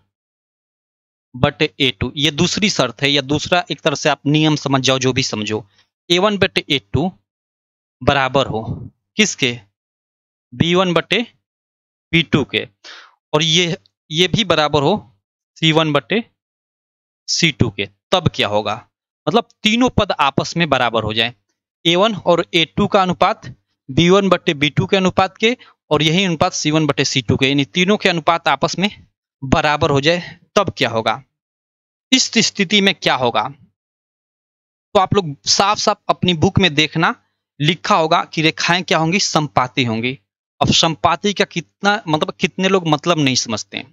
बट ए टू ये दूसरी शर्त है या दूसरा एक तरह से आप नियम समझ जाओ जो भी समझो ए वन बट ए टू बराबर हो किसके बी वन बटे बी टू के और ये ये भी बराबर हो सी वन बटे सी टू के तब क्या होगा मतलब तीनों पद आपस में बराबर हो जाए ए वन और ए टू का अनुपात बी वन बटे बी टू के अनुपात के और यही अनुपात सी वन बटे सी टू के यानी तीनों के अनुपात आपस में बराबर हो जाए तब क्या होगा इस स्थिति में क्या होगा तो आप लोग साफ साफ अपनी बुक में देखना लिखा होगा कि रेखाएं क्या होंगी संपाती होंगी अब संपाति का कितना मतलब कितने लोग मतलब नहीं समझते हैं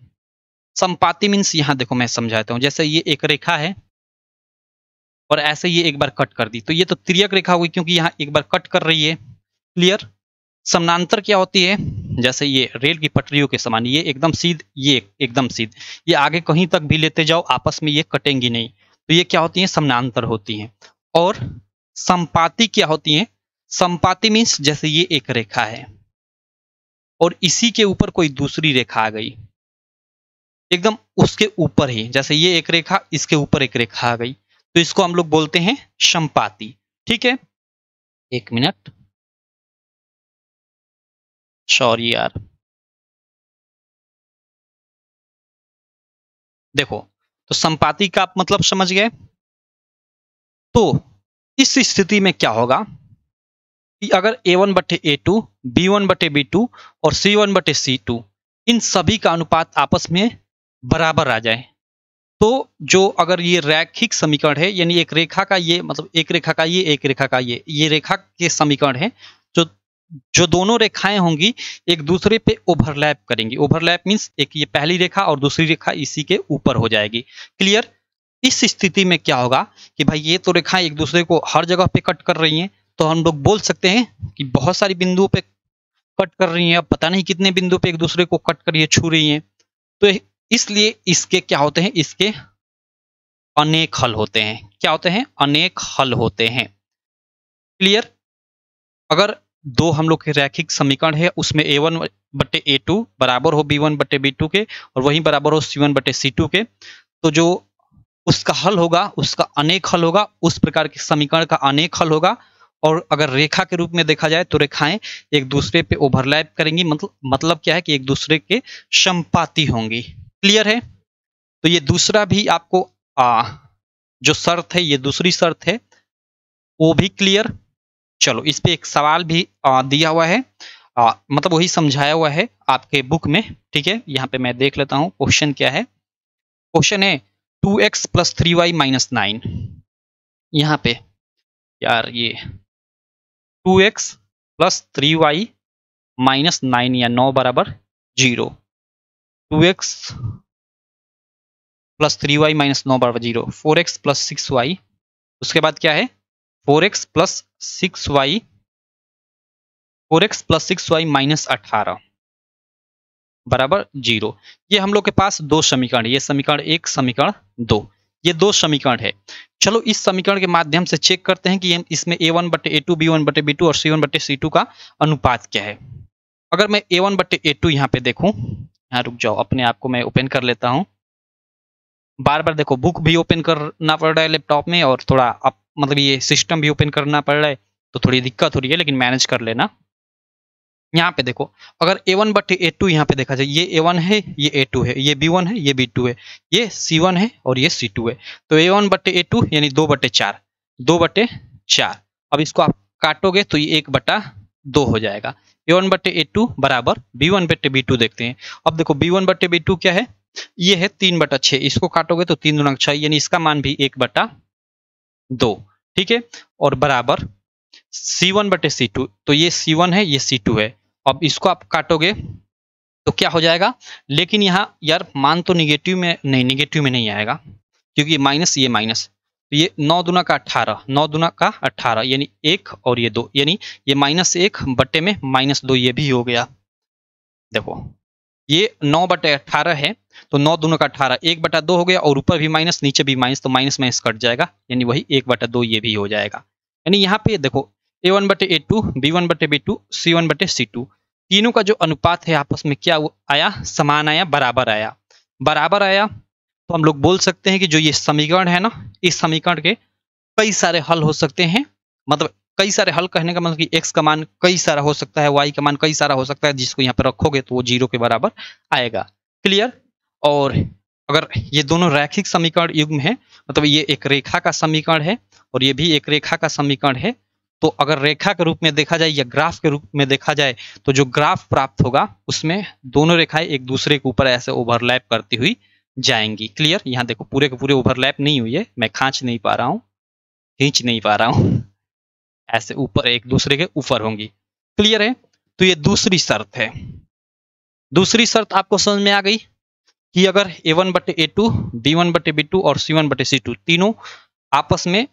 संपाति मीन्स यहाँ देखो मैं समझाता हूँ जैसे ये एक रेखा है और ऐसे ये एक बार कट कर दी तो ये तो त्रियक रेखा हुई क्योंकि यहाँ एक बार कट कर रही है क्लियर समानांतर क्या होती है जैसे ये रेल की पटरियों के समान ये एकदम सीध ये एकदम सीध ये आगे कहीं तक भी लेते जाओ आपस में ये कटेंगी नहीं तो ये क्या होती है समानांतर होती है और संपाति क्या होती है संपाति मीन्स जैसे ये एक रेखा है और इसी के ऊपर कोई दूसरी रेखा आ गई एकदम उसके ऊपर ही जैसे ये एक रेखा इसके ऊपर एक रेखा आ गई तो इसको हम लोग बोलते हैं संपाति ठीक है एक मिनट सॉरी यार देखो तो संपाति का आप मतलब समझ गए तो इस स्थिति में क्या होगा कि अगर ए वन बटे ए टू बी वन बटे बी टू और सी वन बटे सी टू इन सभी का अनुपात आपस में बराबर आ जाए तो जो अगर ये रैखिक समीकरण है यानी एक रेखा का ये मतलब एक रेखा का ये एक रेखा का ये ये रेखा के समीकरण है जो जो दोनों रेखाएं होंगी एक दूसरे पे ओवरलैप करेंगी ओवरलैप मीन्स एक ये पहली रेखा और दूसरी रेखा इसी के ऊपर हो जाएगी क्लियर इस स्थिति में क्या होगा कि भाई ये तो रेखाएं एक दूसरे को हर जगह पे कट कर रही हैं तो हम लोग बोल सकते हैं कि बहुत सारी बिंदुओं पे कट कर रही हैं अब पता नहीं कितने बिंदु पे एक दूसरे को कट कर ये छू रही हैं तो इसलिए इसके क्या होते हैं इसके अनेक हल होते हैं क्या होते हैं अनेक हल होते हैं क्लियर अगर दो हम लोग के रैखिक समीकरण है उसमें ए वन बटे ए टू बराबर हो बी वन बटे बी टू के और वहीं बराबर हो सी वन बटे सी टू के तो जो उसका हल होगा उसका अनेक हल होगा उस प्रकार के समीकरण का अनेक हल होगा और अगर रेखा के रूप में देखा जाए तो रेखाएं एक दूसरे पे ओवरलैप करेंगी मतलब मतलब क्या है कि एक दूसरे के संपाती होंगी क्लियर है तो ये दूसरा भी आपको आ, जो शर्त है ये दूसरी शर्त है वो भी क्लियर चलो इस पे एक सवाल भी आ, दिया हुआ है आ, मतलब वही समझाया हुआ है आपके बुक में ठीक है यहाँ पे मैं देख लेता हूँ क्वेश्चन क्या है क्वेश्चन है two x plus three y minus nine यहाँ पे यार ये two x plus three y minus nine या नौ बराबर zero two x plus three y minus नौ बराबर zero four x plus six y उसके बाद क्या है four x plus six y four x plus six y minus अठारह बराबर जीरो ये हम लोग के पास दो समीकरण ये समीकरण एक समीकरण दो ये दो समीकरण है चलो इस समीकरण के माध्यम से चेक करते हैं कि इसमें ए वन बटे ए टू बी वन बटे बी टू और सी वन बटे सी टू का अनुपात क्या है अगर मैं ए वन बटे ए टू यहाँ पे देखूँ यहाँ रुक जाओ अपने आप को मैं ओपन कर लेता हूँ बार बार देखो बुक भी ओपन करना पड़ रहा है लैपटॉप में और थोड़ा अप, मतलब ये सिस्टम भी ओपन करना पड़ रहा है तो थोड़ी दिक्कत हो रही है लेकिन मैनेज कर लेना यहाँ पे देखो अगर ए वन बटे ए टू यहाँ पे देखा जाए ये ए वन है ये ए टू है ये बी वन है ये बी टू है ये सी वन है और ये सी टू है तो ए वन बटे ए टू यानी दो बटे चार दो बटे चार अब इसको आप काटोगे तो ये एक बटा दो हो जाएगा ए वन बटे ए टू बराबर बी वन बटे बी टू देखते हैं अब देखो बी वन बटे बी टू क्या है ये है तीन बटा छः इसको काटोगे तो तीन दुना छः यानी इसका मान भी एक बटा दो ठीक है और बराबर सी वन बटे सी टू तो ये सी वन है ये सी टू है अब इसको आप काटोगे तो क्या हो जाएगा लेकिन यहाँ यार मान तो निगेटिव में नहीं निगेटिव में नहीं आएगा क्योंकि माइनस ये माइनस तो ये नौ दुना का अट्ठारह नौ दुना का अट्ठारह यानी एक और ये दो यानी ये माइनस एक बटे में माइनस दो ये भी हो गया देखो ये नौ बटे अट्ठारह है तो नौ दुना का अट्ठारह एक बटा दो हो गया और ऊपर भी माइनस नीचे भी माइनस तो माइनस माइनस कट जाएगा यानी वही एक बटा दो ये भी हो जाएगा यानी यहाँ पे देखो ए वन बटे ए टू बी वन बटे बी टू सी वन बटे सी टू तीनों का जो अनुपात है आपस में क्या आया समान आया बराबर आया बराबर आया तो हम लोग बोल सकते हैं कि जो ये समीकरण है ना इस समीकरण के कई सारे हल हो सकते हैं मतलब कई सारे हल कहने का मतलब कि एक्स का मान कई सारा हो सकता है वाई का मान कई सारा हो सकता है जिसको यहाँ पर रखोगे तो वो जीरो के बराबर आएगा क्लियर और अगर ये दोनों रैखिक समीकरण युग्म है मतलब ये एक रेखा का समीकरण है और ये भी एक रेखा का समीकरण है तो अगर रेखा के रूप में देखा जाए या ग्राफ के रूप में देखा जाए तो जो ग्राफ प्राप्त होगा उसमें दोनों रेखाएं एक दूसरे के ऊपर ऐसे ओवरलैप करती हुई जाएंगी क्लियर यहाँ देखो पूरे के पूरे ओवरलैप नहीं हुई है मैं खांच नहीं पा रहा हूँ खींच नहीं पा रहा हूँ ऐसे ऊपर एक दूसरे के ऊपर होंगी क्लियर है तो ये दूसरी शर्त है दूसरी शर्त आपको समझ में आ गई कि अगर ए वन बटे ए टू बी वन बटे बी टू और सी वन बटे सी टू तीनों आपस में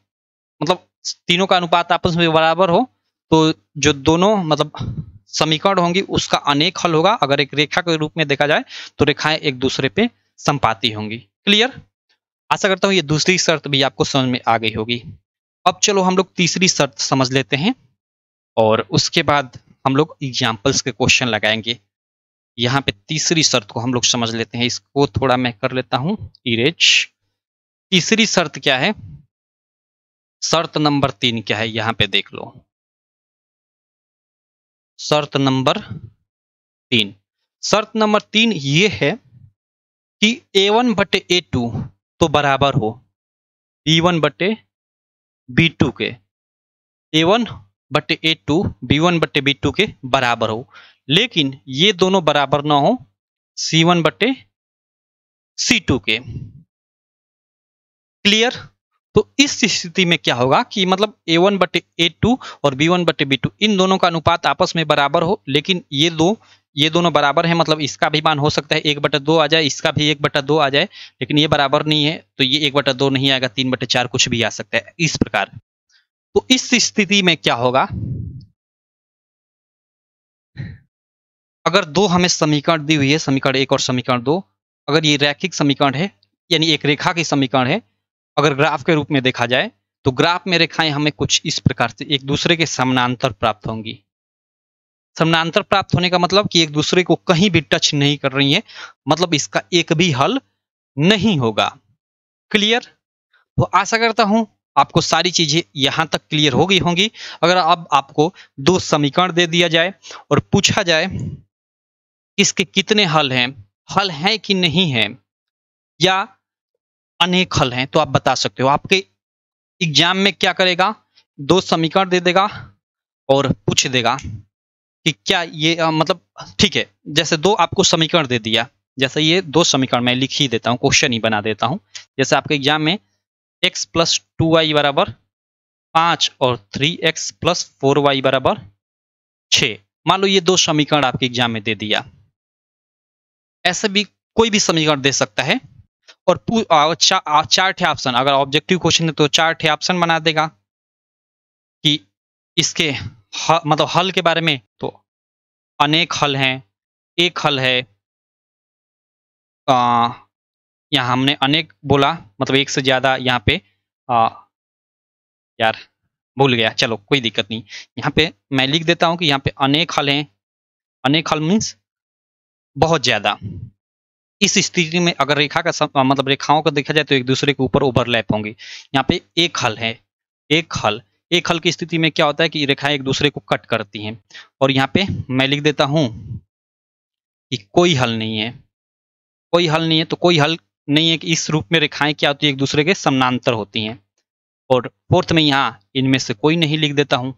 मतलब तीनों का अनुपात आपस में बराबर हो तो जो दोनों मतलब समीकरण होंगी उसका अनेक हल होगा अगर एक रेखा के रूप में देखा जाए तो रेखाएं एक दूसरे पे संपाती होंगी क्लियर आशा करता हूं ये दूसरी शर्त भी आपको समझ में आ गई होगी अब चलो हम लोग तीसरी शर्त समझ लेते हैं और उसके बाद हम लोग एग्जाम्पल्स के क्वेश्चन लगाएंगे यहाँ पे तीसरी शर्त को हम लोग समझ लेते हैं इसको थोड़ा मैं कर लेता हूँ इरेज तीसरी शर्त क्या है शर्त नंबर तीन क्या है यहां पे देख लो शर्त नंबर तीन शर्त नंबर तीन ये है कि ए वन बटे ए टू तो बराबर हो बी वन बटे बी टू के ए वन बटे ए टू बी वन बटे बी टू के बराबर हो लेकिन ये दोनों बराबर ना हो सी वन बटे सी टू के क्लियर तो इस स्थिति में क्या होगा कि मतलब ए वन बटे ए टू और बी वन बटे बी टू इन दोनों का अनुपात आपस में बराबर हो लेकिन ये दो ये दोनों बराबर है मतलब इसका भी मान हो सकता है एक बटा दो आ जाए इसका भी एक बटा दो आ जाए लेकिन ये बराबर नहीं है तो ये एक बटा दो नहीं आएगा तीन बटे चार कुछ भी आ सकता है इस प्रकार तो इस स्थिति में क्या होगा अगर दो हमें समीकरण दी हुई है समीकरण एक और समीकरण दो अगर ये रैखिक समीकरण है यानी एक रेखा की समीकरण है अगर ग्राफ के रूप में देखा जाए तो ग्राफ में रेखाएं हमें कुछ इस प्रकार से एक दूसरे के समानांतर प्राप्त होंगी समानांतर प्राप्त होने का मतलब कि एक दूसरे को कहीं भी टच नहीं कर रही है मतलब इसका एक भी हल नहीं होगा क्लियर तो आशा करता हूं आपको सारी चीजें यहां तक क्लियर हो गई होंगी अगर अब आपको दो समीकरण दे दिया जाए और पूछा जाए इसके कितने हल हैं हल हैं कि नहीं है या अनेक हल हैं तो आप बता सकते हो आपके एग्जाम में क्या करेगा दो समीकरण दे देगा और पूछ देगा कि क्या ये आ, मतलब ठीक है जैसे दो आपको समीकरण दे दिया जैसे ये दो समीकरण मैं लिख ही देता हूँ क्वेश्चन ही बना देता हूँ जैसे आपके एग्जाम में एक्स प्लस टू वाई बराबर पाँच और three x plus four Y बराबर छ मान लो ये दो समीकरण आपके एग्जाम में दे दिया ऐसे भी कोई भी समीकरण दे सकता है और चार ठे ऑप्शन अगर ऑब्जेक्टिव क्वेश्चन है तो चार ठे ऑप्शन बना देगा कि इसके ह, मतलब हल के बारे में तो अनेक हल हैं एक हल है आ, यहाँ हमने अनेक बोला मतलब एक से ज्यादा यहाँ पे आ, यार भूल गया चलो कोई दिक्कत नहीं यहाँ पे मैं लिख देता हूँ कि यहाँ पे अनेक हल हैं अनेक हल मीन्स बहुत ज्यादा इस स्थिति में अगर रेखा का सम, मतलब रेखाओं का देखा जाए तो एक दूसरे के ऊपर ओवरलैप होंगे यहाँ पे एक हल है एक हल एक हल की स्थिति में क्या होता है कि रेखाएं एक दूसरे को कट करती हैं और यहाँ पे मैं लिख देता हूं कि कोई हल नहीं है कोई हल नहीं है तो कोई हल नहीं है कि इस रूप में रेखाएं क्या होती है एक दूसरे के समानांतर होती हैं और फोर्थ में यहाँ इनमें से कोई नहीं लिख देता हूं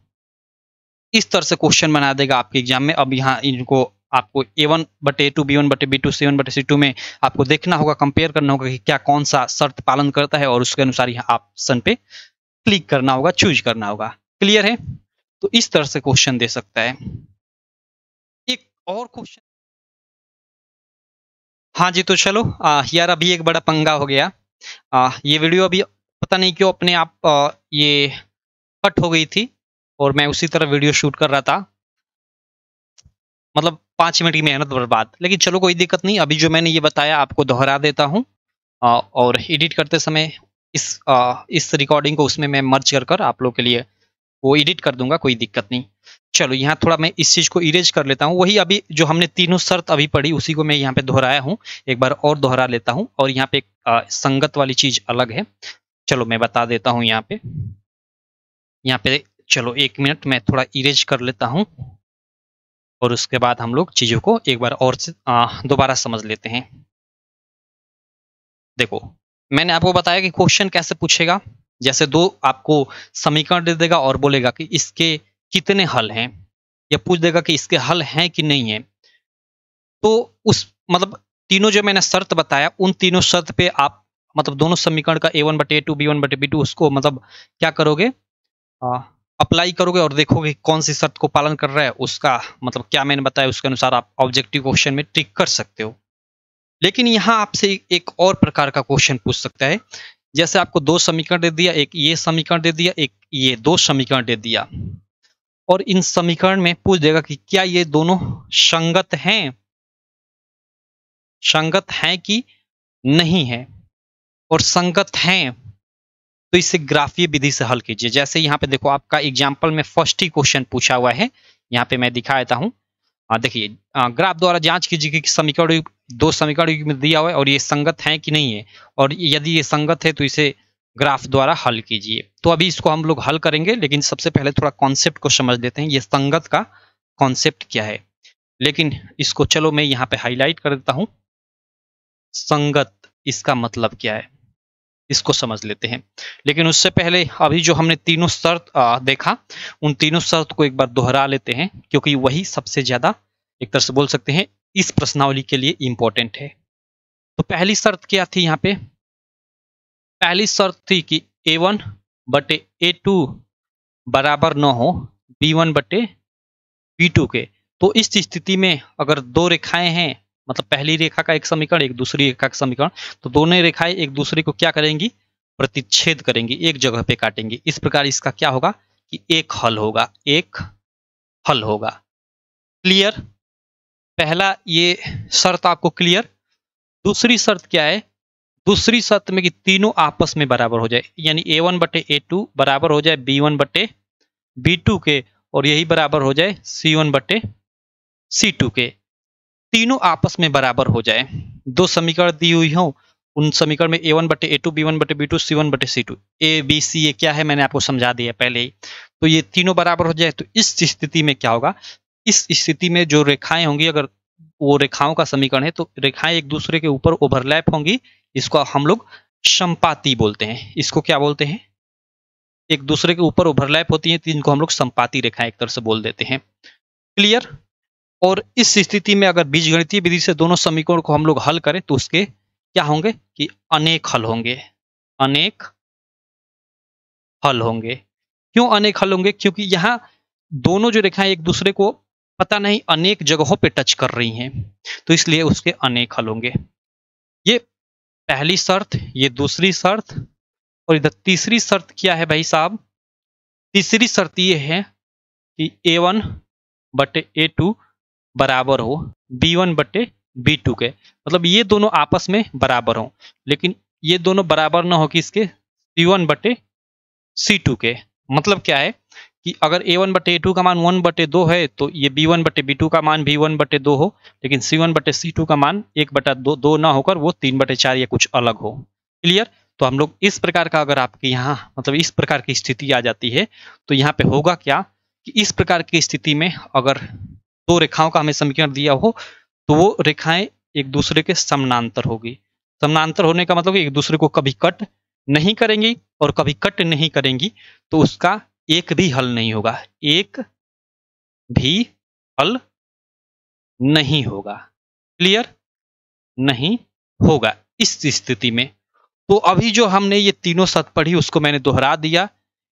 इस तरह से क्वेश्चन बना देगा आपके एग्जाम में अब यहाँ इनको आपको ए वन बटे ए टू बी वन बटे बी टू सी वन बटे सी टू में आपको देखना होगा कंपेयर करना होगा कि क्या कौन सा शर्त पालन करता है और उसके अनुसार यहाँ ऑप्शन पे क्लिक करना होगा चूज करना होगा क्लियर है तो इस तरह से क्वेश्चन दे सकता है एक और क्वेश्चन हाँ जी तो चलो आ, यार अभी एक बड़ा पंगा हो गया आ, ये वीडियो अभी पता नहीं क्यों अपने आप आ, ये कट हो गई थी और मैं उसी तरह वीडियो शूट कर रहा था मतलब पाँच मिनट की मेहनत बर्बाद लेकिन चलो कोई दिक्कत नहीं अभी जो मैंने ये बताया आपको दोहरा देता हूँ और एडिट करते समय इस आ, इस रिकॉर्डिंग को उसमें मैं मर्ज कर कर आप लोग के लिए वो एडिट कर दूंगा कोई दिक्कत नहीं चलो यहाँ थोड़ा मैं इस चीज़ को इरेज कर लेता हूँ वही अभी जो हमने तीनों शर्त अभी पढ़ी उसी को मैं यहाँ पे दोहराया हूँ एक बार और दोहरा लेता हूँ और यहाँ पे एक संगत वाली चीज़ अलग है चलो मैं बता देता हूँ यहाँ पे यहाँ पे चलो एक मिनट मैं थोड़ा इरेज कर लेता हूँ और उसके बाद हम लोग चीज़ों को एक बार और दोबारा समझ लेते हैं देखो मैंने आपको बताया कि क्वेश्चन कैसे पूछेगा जैसे दो आपको समीकरण दे देगा और बोलेगा कि इसके कितने हल हैं या पूछ देगा कि इसके हल हैं कि नहीं है तो उस मतलब तीनों जो मैंने शर्त बताया उन तीनों शर्त पे आप मतलब दोनों समीकरण का ए वन बटे ए टू बी वन बटे बी टू उसको मतलब क्या करोगे आ, अप्लाई करोगे और देखोगे कौन सी शर्त को पालन कर रहा है उसका मतलब क्या मैंने बताया उसके अनुसार आप ऑब्जेक्टिव क्वेश्चन में ट्रिक कर सकते हो लेकिन यहाँ आपसे एक और प्रकार का क्वेश्चन पूछ सकता है जैसे आपको दो समीकरण दे दिया एक ये समीकरण दे दिया एक ये दो समीकरण दे दिया और इन समीकरण में पूछ देगा कि क्या ये दोनों संगत हैं संगत हैं कि नहीं है और संगत हैं तो इसे ग्राफीय विधि से हल कीजिए जैसे यहाँ पे देखो आपका एग्जाम्पल में फर्स्ट ही क्वेश्चन पूछा हुआ है यहाँ पे मैं दिखा देता हूँ देखिए ग्राफ द्वारा जांच कीजिए कि समीकरण दो समीकरण में दिया हुआ है और ये संगत है कि नहीं है और यदि ये संगत है तो इसे ग्राफ द्वारा हल कीजिए तो अभी इसको हम लोग हल करेंगे लेकिन सबसे पहले थोड़ा कॉन्सेप्ट को समझ लेते हैं ये संगत का कॉन्सेप्ट क्या है लेकिन इसको चलो मैं यहाँ पे हाईलाइट कर देता हूँ संगत इसका मतलब क्या है इसको समझ लेते हैं लेकिन उससे पहले अभी जो हमने तीनों शर्त देखा उन तीनों शर्त को एक बार दोहरा लेते हैं क्योंकि वही सबसे ज्यादा एक तरह से बोल सकते हैं इस प्रश्नावली के लिए इंपॉर्टेंट है तो पहली शर्त क्या थी यहाँ पे पहली शर्त थी कि ए वन बटे ए टू बराबर न हो बी वन बटे बी टू के तो इस स्थिति में अगर दो रेखाएं हैं मतलब पहली रेखा का एक समीकरण एक दूसरी रेखा का समीकरण तो दोनों रेखाएं एक दूसरे को क्या करेंगी प्रतिच्छेद करेंगी एक जगह पे काटेंगी इस प्रकार इसका क्या होगा कि एक हल होगा एक हल होगा क्लियर पहला ये शर्त आपको क्लियर दूसरी शर्त क्या है दूसरी शर्त में कि तीनों आपस में बराबर हो जाए यानी ए वन बटे ए टू बराबर हो जाए बी वन बटे बी टू के और यही बराबर हो जाए सी वन बटे सी टू के तीनों आपस में बराबर हो जाए दो समीकरण दी हुई हो उन समीकरण में ए वन बटे ए टू बी वन बटे बी टू सी वन बटे सी टू ए बी सी ये क्या है मैंने आपको समझा दिया पहले ही तो ये तीनों बराबर हो जाए तो इस स्थिति में क्या होगा इस स्थिति में जो रेखाएं होंगी अगर वो रेखाओं का समीकरण है तो रेखाएं एक दूसरे के ऊपर ओवरलैप होंगी इसको हम लोग संपाती बोलते हैं इसको क्या बोलते हैं एक दूसरे के ऊपर ओवरलैप होती है तो इनको हम लोग संपाती रेखाएं एक तरह से बोल देते हैं क्लियर और इस स्थिति में अगर बीजगणितीय विधि से दोनों समीकरण को हम लोग हल करें तो उसके क्या होंगे कि अनेक हल होंगे अनेक हल होंगे क्यों अनेक हल होंगे क्योंकि यहां दोनों जो रेखाएं एक दूसरे को पता नहीं अनेक जगहों पे टच कर रही हैं तो इसलिए उसके अनेक हल होंगे ये पहली शर्त ये दूसरी शर्त और इधर तीसरी शर्त क्या है भाई साहब तीसरी शर्त ये है कि ए वन बटे ए टू बराबर हो बी वन बटे बी टू के मतलब ये दोनों आपस में बराबर हो लेकिन ये दोनों बराबर ना हो कि इसके सी वन बटे सी टू के मतलब क्या है कि अगर ए वन बटे ए टू का मान वन बटे दो है तो ये बी वन बटे बी टू का मान भी वन बटे दो हो लेकिन सी वन बटे सी टू का मान एक बटा दो दो ना होकर वो तीन बटे चार या कुछ अलग हो क्लियर तो हम लोग इस प्रकार का अगर आपके यहाँ मतलब इस प्रकार की स्थिति आ जाती है तो यहाँ पे होगा क्या कि इस प्रकार की स्थिति में अगर दो रेखाओं का हमें समीकरण दिया हो तो वो रेखाएं एक दूसरे के समानांतर होगी समानांतर होने का मतलब एक दूसरे को कभी कट नहीं करेंगी और कभी कट नहीं करेंगी तो उसका एक भी हल नहीं होगा एक भी हल नहीं होगा क्लियर नहीं होगा इस स्थिति में तो अभी जो हमने ये तीनों सत पढ़ी उसको मैंने दोहरा दिया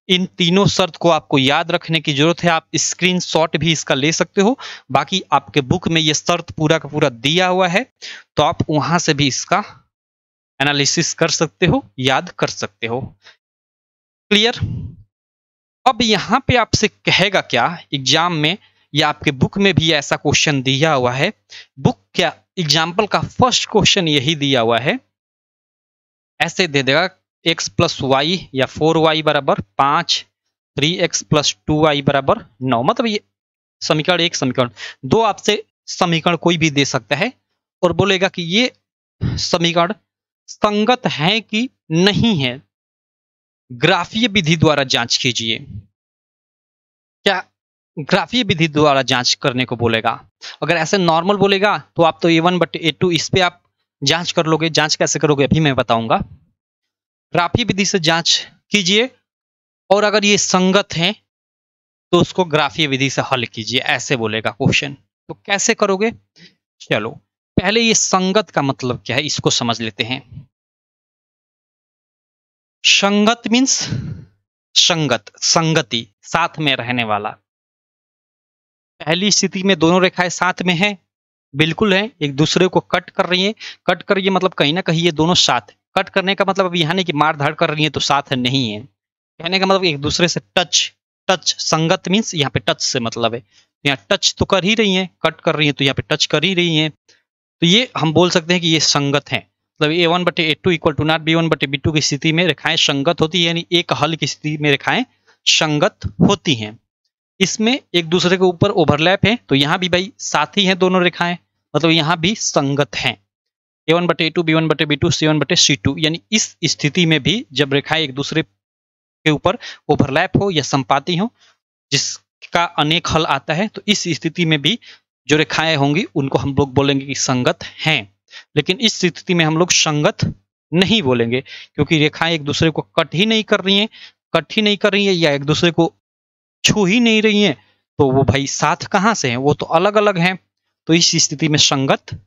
इन तीनों शर्त को आपको याद रखने की जरूरत है आप स्क्रीन भी इसका ले सकते हो बाकी आपके बुक में ये शर्त पूरा का पूरा दिया हुआ है तो आप वहां से भी इसका एनालिसिस कर सकते हो याद कर सकते हो क्लियर अब यहां पे आपसे कहेगा क्या एग्जाम में या आपके बुक में भी ऐसा क्वेश्चन दिया हुआ है बुक क्या एग्जाम्पल का फर्स्ट क्वेश्चन यही दिया हुआ है ऐसे दे देगा एक्स प्लस वाई या फोर वाई बराबर पांच three x plus two Y बराबर नौ मतलब ये समीकरण एक समीकरण दो आपसे समीकरण कोई भी दे सकता है और बोलेगा कि ये समीकरण संगत है कि नहीं है ग्राफीय विधि द्वारा जांच कीजिए क्या ग्राफीय विधि द्वारा जांच करने को बोलेगा अगर ऐसे नॉर्मल बोलेगा तो आप तो ए वन बट ए टू इस पे आप जांच कर लोगे जांच कैसे करोगे अभी मैं बताऊंगा ग्राफी विधि से जांच कीजिए और अगर ये संगत है तो उसको ग्राफी विधि से हल कीजिए ऐसे बोलेगा क्वेश्चन तो कैसे करोगे चलो पहले ये संगत का मतलब क्या है इसको समझ लेते हैं संगत मीन्स संगत संगति साथ में रहने वाला पहली स्थिति में दोनों रेखाएं साथ में हैं बिल्कुल हैं एक दूसरे को कट कर रही है कट कर ये मतलब कहीं ना कहीं ये दोनों साथ कट करने का मतलब अब यहाँ नहीं कि मार धाड़ कर रही है तो साथ नहीं है कहने का मतलब एक दूसरे से टच टच संगत मीन्स यहाँ पे टच से मतलब है तो यहाँ टच तो कर ही रही है कट कर रही है तो यहाँ पे टच कर ही रही है तो ये हम बोल सकते हैं कि ये संगत है मतलब ए वन बटे a two equal to not B one बटे बी टू की स्थिति में रेखाएं संगत होती है यानी एक हल की स्थिति में रेखाएं संगत होती हैं इसमें एक दूसरे के ऊपर ओवरलैप है तो यहाँ भी भाई साथ ही हैं दोनों रेखाएं मतलब यहाँ भी संगत हैं ए वन बटे ए टू बी वन बटे बी टू सी वन बटे सी टू यानी इस स्थिति में भी जब रेखाएं एक दूसरे के ऊपर ओवरलैप हो या संपाती हो जिसका अनेक हल आता है तो इस स्थिति में भी जो रेखाएं होंगी उनको हम लोग बोलेंगे कि संगत हैं लेकिन इस स्थिति में हम लोग संगत नहीं बोलेंगे क्योंकि रेखाएं एक दूसरे को कट ही नहीं कर रही हैं कट ही नहीं कर रही हैं या एक दूसरे को छू ही नहीं रही हैं तो वो भाई साथ कहाँ से हैं वो तो अलग अलग हैं तो इस स्थिति में संगत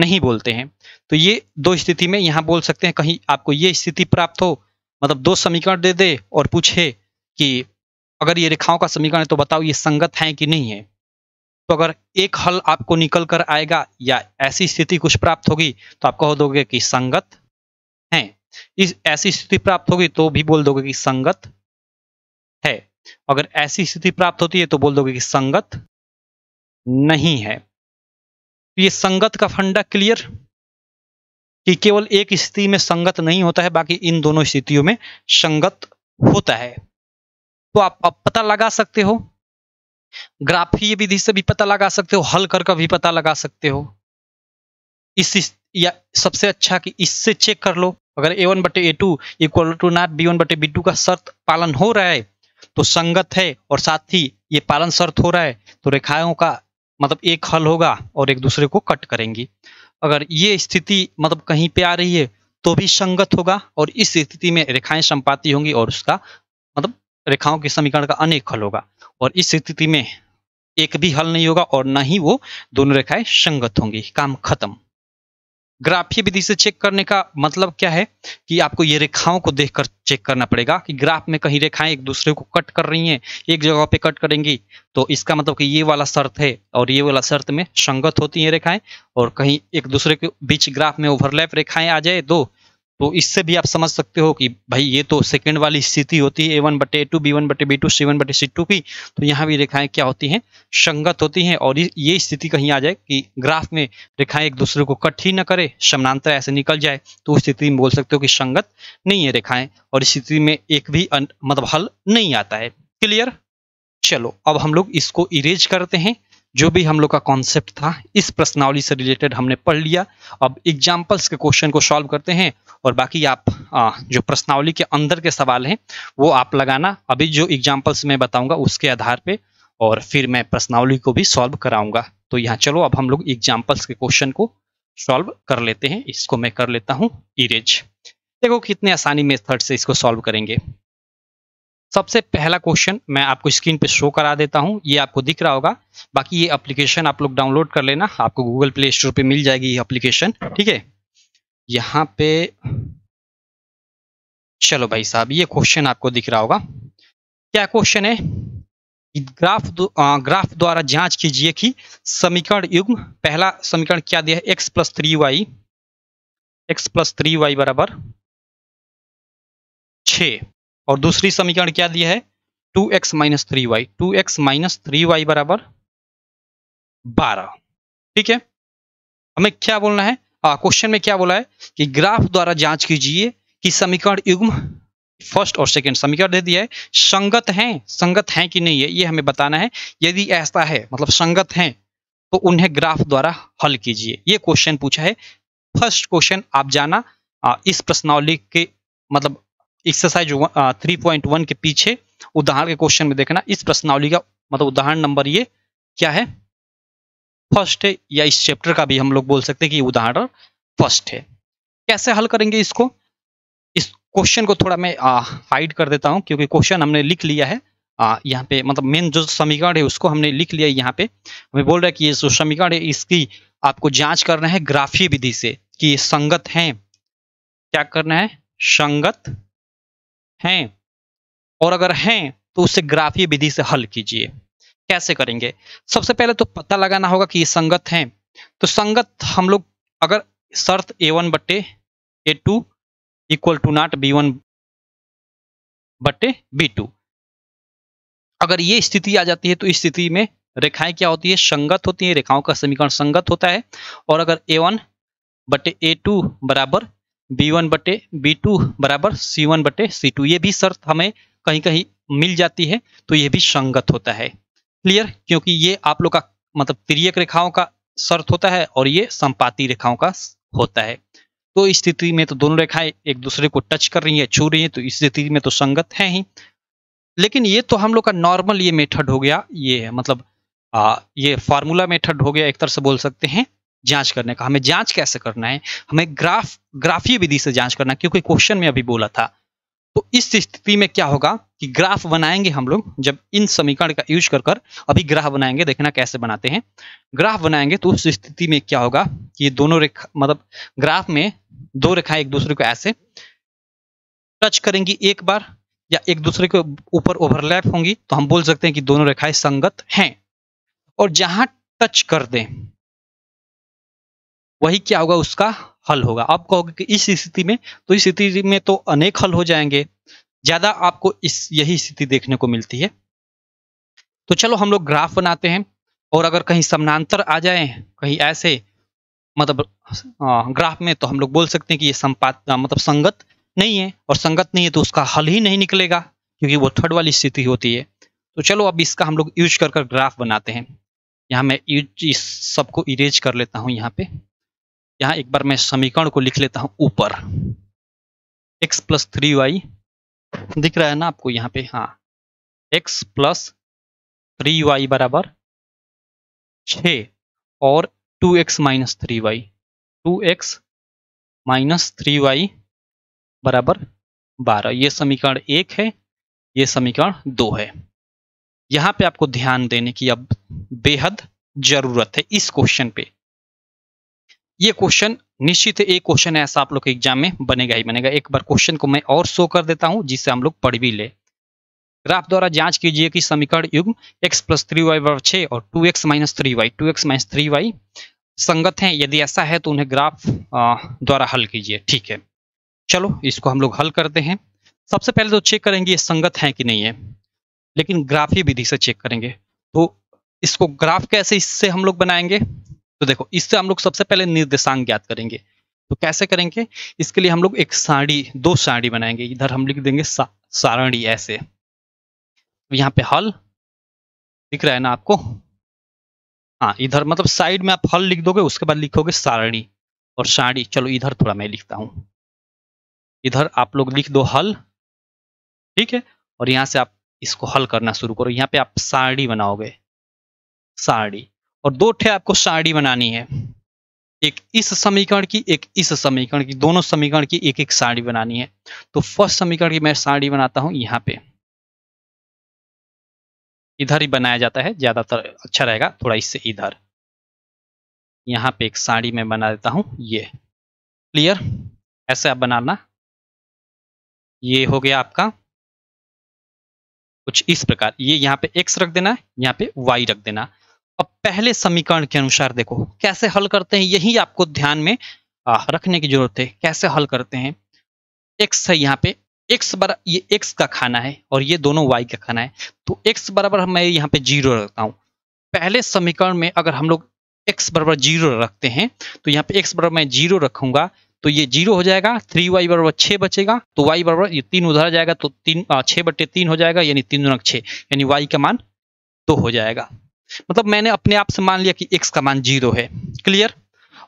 नहीं बोलते हैं तो ये दो स्थिति में यहाँ बोल सकते हैं कहीं आपको ये स्थिति प्राप्त हो मतलब दो समीकरण दे दे और पूछे कि अगर ये रेखाओं का समीकरण है तो बताओ ये संगत है कि नहीं है तो अगर एक हल आपको निकल कर आएगा या ऐसी स्थिति कुछ प्राप्त होगी तो आप कह दोगे कि संगत है इस ऐसी स्थिति प्राप्त होगी तो भी बोल दोगे कि संगत है अगर ऐसी स्थिति प्राप्त होती है तो बोल दोगे कि संगत नहीं है तो ये संगत का फंडा क्लियर कि केवल एक स्थिति में संगत नहीं होता है बाकी इन दोनों स्थितियों में संगत होता है तो आप अब पता लगा सकते हो ग्राफीय विधि से भी पता लगा सकते हो हल कर भी पता लगा सकते हो इस या सबसे अच्छा कि इससे चेक कर लो अगर ए वन बटे a two equal to not B one बटे बी टू का शर्त पालन हो रहा है तो संगत है और साथ ही ये पालन शर्त हो रहा है तो रेखाओं का मतलब एक हल होगा और एक दूसरे को कट करेंगी अगर ये स्थिति मतलब कहीं पे आ रही है तो भी संगत होगा और इस स्थिति में रेखाएं संपाती होंगी और उसका मतलब रेखाओं के समीकरण का अनेक हल होगा और इस स्थिति में एक भी हल नहीं होगा और न ही वो दोनों रेखाएं संगत होंगी काम खत्म ग्राफीय विधि से चेक करने का मतलब क्या है कि आपको ये रेखाओं को देखकर चेक करना पड़ेगा कि ग्राफ में कहीं रेखाएं एक दूसरे को कट कर रही हैं एक जगह पे कट करेंगी तो इसका मतलब कि ये वाला शर्त है और ये वाला शर्त में संगत होती हैं रेखाएं और कहीं एक दूसरे के बीच ग्राफ में ओवरलैप रेखाएं आ जाए दो तो तो इससे भी आप समझ सकते हो कि भाई ये तो सेकेंड वाली स्थिति होती है ए वन बटे ए टू बी वन बटे बी टू सी वन बटे सी टू की तो यहाँ भी रेखाएं क्या होती हैं संगत होती हैं और ये स्थिति कहीं आ जाए कि ग्राफ में रेखाएं एक दूसरे को कट ही ना करे समानांतर ऐसे निकल जाए तो उस स्थिति में बोल सकते हो कि संगत नहीं है रेखाएं और इस स्थिति में एक भी मतलब हल नहीं आता है क्लियर चलो अब हम लोग इसको इरेज करते हैं जो भी हम लोग का कॉन्सेप्ट था इस प्रश्नावली से रिलेटेड हमने पढ़ लिया अब एग्जाम्पल्स के क्वेश्चन को सॉल्व करते हैं और बाकी आप आ, जो प्रश्नावली के अंदर के सवाल हैं वो आप लगाना अभी जो एग्जाम्पल्स मैं बताऊंगा उसके आधार पे और फिर मैं प्रश्नावली को भी सॉल्व कराऊंगा तो यहाँ चलो अब हम लोग एग्जाम्पल्स के क्वेश्चन को सॉल्व कर लेते हैं इसको मैं कर लेता हूँ इरेज देखो कितने आसानी मेथड से इसको सॉल्व करेंगे सबसे पहला क्वेश्चन मैं आपको स्क्रीन पे शो करा देता हूँ ये आपको दिख रहा होगा बाकी ये एप्लीकेशन आप लोग डाउनलोड कर लेना आपको गूगल प्ले स्टोर पे मिल जाएगी ये एप्लीकेशन ठीक है यहाँ पे चलो भाई साहब ये क्वेश्चन आपको दिख रहा होगा क्या क्वेश्चन है ग्राफ आ, ग्राफ द्वारा जांच कीजिए कि समीकरण युग्म पहला समीकरण क्या दिया है x plus three y x plus three Y बराबर छ और दूसरी समीकरण क्या दिया है two x minus three y two x minus three Y बराबर बारह ठीक है हमें क्या बोलना है क्वेश्चन में क्या बोला है कि ग्राफ द्वारा जांच कीजिए कि समीकरण युग्म फर्स्ट और सेकंड समीकरण दे दिया है संगत हैं संगत हैं कि नहीं है ये हमें बताना है यदि ऐसा है मतलब संगत हैं तो उन्हें ग्राफ द्वारा हल कीजिए ये क्वेश्चन पूछा है फर्स्ट क्वेश्चन आप जाना इस प्रश्नावली के मतलब एक्सरसाइज थ्री पॉइंट वन के पीछे उदाहरण के क्वेश्चन में देखना इस प्रश्नावली का मतलब उदाहरण नंबर ये क्या है फर्स्ट है या इस चैप्टर का भी हम लोग बोल सकते हैं कि उदाहरण फर्स्ट है कैसे हल करेंगे इसको इस क्वेश्चन को थोड़ा मैं हाइड कर देता हूं क्योंकि क्वेश्चन हमने लिख लिया है आ, यहाँ पे मतलब मेन जो समीकरण है उसको हमने लिख लिया यहाँ पे हमें बोल रहा है कि ये जो समीकरण है इसकी आपको जांच करना है ग्राफीय विधि से कि ये संगत है क्या करना है संगत हैं और अगर हैं तो उसे ग्राफीय विधि से हल कीजिए कैसे करेंगे सबसे पहले तो पता लगाना होगा कि ये संगत हैं तो संगत हम लोग अगर शर्त ए वन बट्टे ए two equal to not B one बट्टे बी टू अगर ये स्थिति आ जाती है तो इस स्थिति में रेखाएं क्या होती है संगत होती है रेखाओं का समीकरण संगत होता है और अगर ए वन बटे ए टू बराबर बी वन बटे बी टू बराबर सी वन बटे सी टू ये भी शर्त हमें कहीं कहीं मिल जाती है तो ये भी संगत होता है क्लियर क्योंकि ये आप लोग का मतलब त्रियक रेखाओं का शर्त होता है और ये संपाती रेखाओं का होता है तो स्थिति में तो दोनों रेखाएं एक दूसरे को टच कर रही है छू रही है तो इस स्थिति में तो संगत है ही लेकिन ये तो हम लोग का नॉर्मल ये मेथड हो गया ये मतलब आ, ये फार्मूला मेथड हो गया एक तरह से बोल सकते हैं जांच करने का हमें जांच कैसे करना है हमें ग्राफ ग्राफीय विधि से जांच करना क्योंकि क्वेश्चन में अभी बोला था तो इस स्थिति में क्या होगा कि ग्राफ बनाएंगे हम लोग जब इन समीकरण का यूज कर कर अभी ग्राफ बनाएंगे देखना कैसे बनाते हैं ग्राफ बनाएंगे तो उस स्थिति में क्या होगा कि ये दोनों रेखा मतलब ग्राफ में दो रेखाएं एक दूसरे को ऐसे टच करेंगी एक बार या एक दूसरे के ऊपर ओवरलैप होंगी तो हम बोल सकते हैं कि दोनों रेखाएं संगत हैं और जहां टच कर दें वही क्या होगा उसका हल होगा आप कहोगे कि इस स्थिति में तो इस स्थिति में तो अनेक हल हो जाएंगे ज्यादा आपको इस यही स्थिति देखने को मिलती है तो चलो हम लोग ग्राफ बनाते हैं और अगर कहीं समानांतर आ जाए कहीं ऐसे मतलब ग्राफ में तो हम लोग बोल सकते हैं कि ये संपात मतलब संगत नहीं है और संगत नहीं है तो उसका हल ही नहीं निकलेगा क्योंकि वो थर्ड वाली स्थिति होती है तो चलो अब इसका हम लोग यूज कर कर ग्राफ बनाते हैं यहाँ मैं यूज इस सबको इरेज कर लेता हूँ यहाँ पे यहां एक बार मैं समीकरण को लिख लेता हूं ऊपर x प्लस थ्री वाई दिख रहा है ना आपको यहाँ पे हाँ x प्लस थ्री वाई बराबर छ और 2x x minus three y two x minus three Y बराबर बारह ये समीकरण एक है ये समीकरण दो है यहां पे आपको ध्यान देने की अब बेहद जरूरत है इस क्वेश्चन पे ये क्वेश्चन निश्चित एक क्वेश्चन ऐसा आप लोग के एग्जाम में बनेगा ही बनेगा एक बार क्वेश्चन को मैं और शो कर देता हूं जिससे हम लोग पढ़ भी ले ग्राफ द्वारा जांच कीजिए कि समीकरण युग्म x प्लस थ्री वाई बराबर छः और 2x x minus three y two x minus three y संगत हैं यदि ऐसा है तो उन्हें ग्राफ द्वारा हल कीजिए ठीक है चलो इसको हम लोग हल करते हैं सबसे पहले तो चेक करेंगे ये संगत है कि नहीं है लेकिन ग्राफी विधि से चेक करेंगे तो इसको ग्राफ कैसे इससे हम लोग बनाएंगे तो देखो इससे हम लोग सबसे पहले निर्देशांक ज्ञात करेंगे तो कैसे करेंगे इसके लिए हम लोग एक साड़ी दो साड़ी बनाएंगे इधर हम लिख देंगे सा, सारणी ऐसे तो यहाँ पे हल दिख रहा है ना आपको हाँ इधर मतलब साइड में आप हल लिख दोगे उसके बाद लिखोगे सारणी और साड़ी चलो इधर थोड़ा मैं लिखता हूं इधर आप लोग लिख दो हल ठीक है और यहां से आप इसको हल करना शुरू करो यहाँ पे आप साड़ी बनाओगे साड़ी और दो ठे आपको साड़ी बनानी है एक इस समीकरण की एक इस समीकरण की दोनों समीकरण की एक एक साड़ी बनानी है तो फर्स्ट समीकरण की मैं साड़ी बनाता हूं यहां पे इधर ही बनाया जाता है ज्यादातर अच्छा रहेगा थोड़ा इससे इधर यहां पे एक साड़ी मैं बना देता हूं ये क्लियर ऐसे आप बनाना ये हो गया आपका कुछ इस प्रकार ये यहाँ पे x रख देना यहाँ पे y रख देना अब पहले समीकरण के अनुसार देखो कैसे हल करते हैं यही आपको ध्यान में रखने की जरूरत है कैसे हल करते हैं एक्स है यहाँ पे एक्स बराबर ये एक्स का खाना है और ये दोनों वाई का खाना है तो एक्स बराबर मैं यहाँ पे जीरो रखता हूँ पहले समीकरण में अगर हम लोग एक्स बराबर जीरो रखते हैं तो यहाँ पे एक्स बराबर मैं जीरो रखूंगा तो ये जीरो हो जाएगा थ्री वाई बराबर छः बचेगा तो वाई बराबर ये तीन उधर जाएगा तो तीन छः बट्टे तीन हो जाएगा यानी तीन दोनों छः यानी वाई का मान दो हो जाएगा मतलब मैंने अपने आप से मान लिया कि एक्स का मान जीरो है क्लियर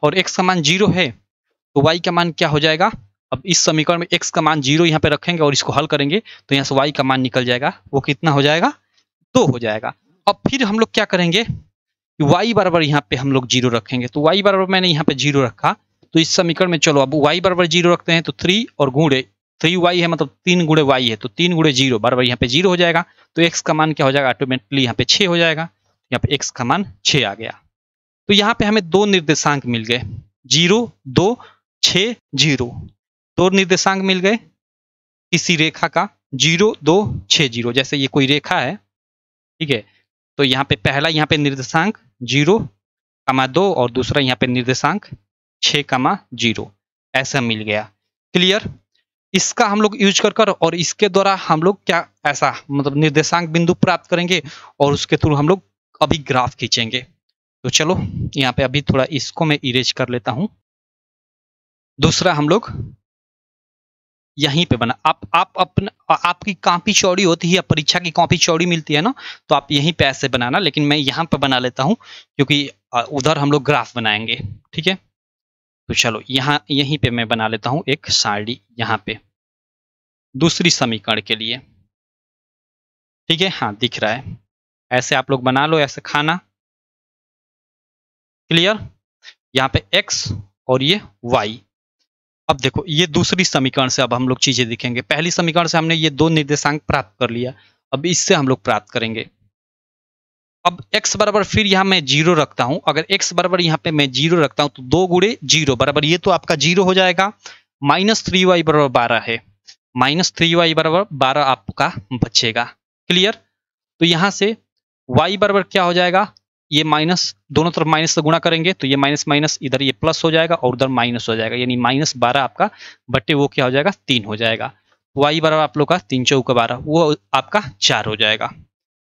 और एक्स का मान जीरो है तो वाई का मान क्या हो जाएगा अब इस समीकरण में एक्स का मान जीरो यहाँ पे रखेंगे और इसको हल करेंगे तो यहाँ से वाई का मान निकल जाएगा वो कितना हो जाएगा दो हो जाएगा अब फिर हम लोग क्या करेंगे वाई बराबर यहाँ पे हम लोग जीरो रखेंगे तो वाई बराबर मैंने यहाँ पे जीरो रखा तो इस समीकरण में चलो अब वाई बराबर जीरो रखते हैं तो थ्री और गुड़े थ्री वाई है मतलब तीन गुड़े वाई है तो तीन गुड़े जीरो बराबर यहाँ पे जीरो हो जाएगा तो एक्स का मान क्या हो जाएगा ऑटोमेटिकली यहाँ पे छः हो जाएगा यहाँ पे एक्स का मान छ आ गया तो यहाँ पे हमें दो निर्देशांक मिल गए जीरो दो छ जीरो दो निर्देशांक मिल गए किसी रेखा का जीरो दो छ जीरो जैसे ये कोई रेखा है ठीक है तो यहाँ पे पहला यहाँ पे निर्देशांक जीरो कमा दो और दूसरा यहाँ पे निर्देशांक छ कमा जीरो ऐसा मिल गया क्लियर इसका हम लोग यूज कर कर और इसके द्वारा हम लोग क्या ऐसा मतलब निर्देशांक बिंदु प्राप्त करेंगे और उसके थ्रू हम लोग अभी ग्राफ खींचेंगे तो चलो यहाँ पे अभी थोड़ा इसको मैं इरेज कर लेता हूँ दूसरा हम लोग यहीं पे बना आप आप अपना आपकी कॉपी चौड़ी होती है परीक्षा की कॉपी चौड़ी मिलती है ना तो आप यहीं पे ऐसे बनाना लेकिन मैं यहाँ पे बना लेता हूँ क्योंकि उधर हम लोग ग्राफ बनाएंगे ठीक है तो चलो यहाँ यहीं पे मैं बना लेता हूँ एक साड़ी यहाँ पे दूसरी समीकरण के लिए ठीक है हाँ दिख रहा है ऐसे आप लोग बना लो ऐसे खाना क्लियर यहाँ पे x और ये y अब देखो ये दूसरी समीकरण से अब हम लोग चीजें दिखेंगे पहली समीकरण से हमने ये दो निर्देशांक प्राप्त कर लिया अब इससे हम लोग प्राप्त करेंगे अब x बराबर फिर यहां मैं जीरो रखता हूं अगर x बराबर यहां पे मैं जीरो रखता हूं तो दो गुड़े जीरो बराबर ये तो आपका जीरो हो जाएगा माइनस थ्री वाई बराबर बारह है माइनस थ्री वाई बराबर बारह आपका बचेगा क्लियर तो यहां से वाई बराबर क्या हो जाएगा ये माइनस दोनों तरफ माइनस से गुणा करेंगे तो ये माइनस माइनस इधर ये प्लस हो जाएगा और उधर माइनस हो जाएगा यानी माइनस बारह आपका बटे वो क्या हो जाएगा तीन हो जाएगा वाई बराबर आप लोग का तीन चौका बारह वो आपका चार हो जाएगा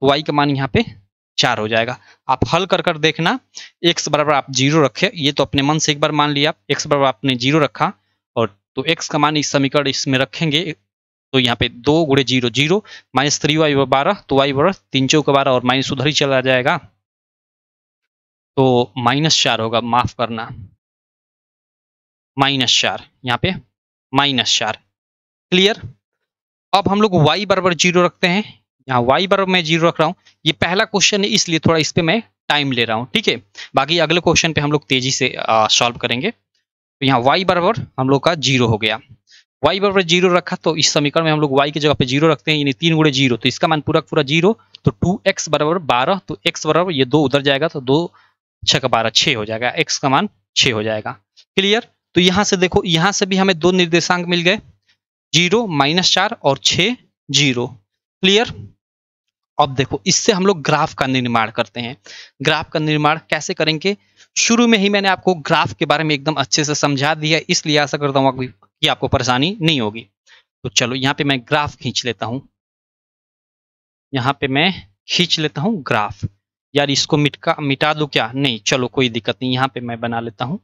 वाई का मान यहाँ पे चार हो जाएगा आप हल कर कर देखना एक्स बराबर आप जीरो रखे ये तो अपने मन से एक बार मान लिया आप एक्स बराबर आपने जीरो रखा और तो एक्स का मान इस समीकरण इसमें रखेंगे तो यहाँ पे दो गुड़े zero zero minus three y बारह तो वाई बारह तीन चौक बारह और माइनस उधर ही चला जाएगा तो माइनस चार होगा माफ करना माइनस चार यहाँ पे माइनस चार क्लियर अब हम लोग वाई बराबर जीरो रखते हैं यहाँ वाई बराबर मैं जीरो रख रहा हूँ ये पहला क्वेश्चन है इसलिए थोड़ा इस पर मैं टाइम ले रहा हूँ ठीक है बाकी अगले क्वेश्चन पे हम लोग तेजी से सॉल्व करेंगे तो यहाँ वाई बराबर हम लोग का जीरो हो गया वाई बराबर जीरो रखा तो इस समीकरण में हम लोग वाई की जगह पे जीरो रखते हैं यानी तीन गुड़े जीरो तो इसका मान पूरा पूरा जीरो तो टू एक्स बराबर बारह तो एक्स बराबर ये दो उधर जाएगा तो दो छः का बारह छः हो जाएगा एक्स का मान छः हो जाएगा क्लियर तो यहाँ से देखो यहाँ से भी हमें दो निर्देशांक मिल गए जीरो माइनस चार और छः जीरो क्लियर अब देखो इससे हम लोग ग्राफ का निर्माण करते हैं ग्राफ का निर्माण कैसे करेंगे शुरू में ही मैंने आपको ग्राफ के बारे में एकदम अच्छे से समझा दिया इसलिए आशा करता हूँ कि आपको परेशानी नहीं होगी तो चलो यहाँ पे मैं ग्राफ खींच लेता हूँ यहाँ पे मैं खींच लेता हूँ ग्राफ यार इसको मिटका मिटा दू क्या नहीं चलो कोई दिक्कत नहीं यहाँ पे मैं बना लेता हूँ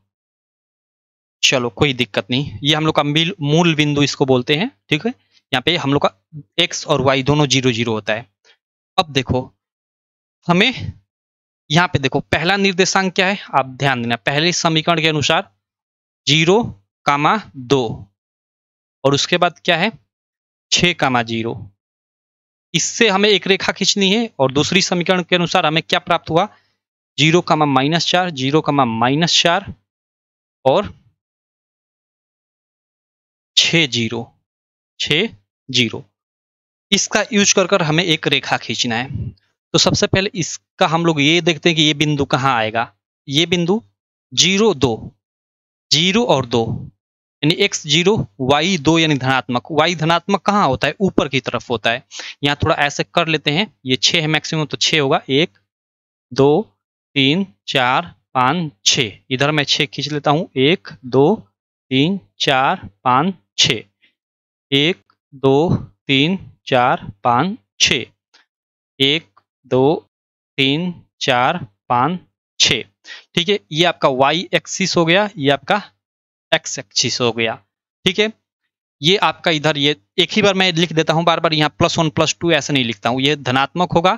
चलो कोई दिक्कत नहीं ये हम लोग का मूल बिंदु इसको बोलते हैं ठीक है यहाँ पे हम लोग का एक्स और वाई दोनों जीरो जीरो होता है अब देखो हमें यहाँ पे देखो पहला निर्देशांक क्या है आप ध्यान देना पहले समीकरण के अनुसार जीरो कामा दो और उसके बाद क्या है छ कामा जीरो इससे हमें एक रेखा खींचनी है और दूसरी समीकरण के अनुसार हमें क्या प्राप्त हुआ जीरो कामा माइनस चार जीरो कामा माइनस चार और छ जीरो छ जीरो इसका यूज कर कर हमें एक रेखा खींचना है तो सबसे पहले इसका हम लोग ये देखते हैं कि ये बिंदु कहाँ आएगा ये बिंदु जीरो दो जीरो और दो यानी एक्स जीरो वाई दो यानी धनात्मक वाई धनात्मक कहाँ होता है ऊपर की तरफ होता है यहाँ थोड़ा ऐसे कर लेते हैं ये छः है मैक्सिमम तो छः होगा एक दो तीन चार पाँच छ इधर मैं छः खींच लेता हूँ एक दो तीन चार पाँच छ एक दो तीन चार पाँच छ एक दो तीन चार पाँच छ ठीक है ये आपका y एक्सिस हो गया ये आपका एक्स एक्सिस हो गया ठीक है ये आपका इधर ये एक ही बार मैं लिख देता हूं बार बार यहाँ प्लस वन प्लस टू ऐसा नहीं लिखता हूँ ये धनात्मक होगा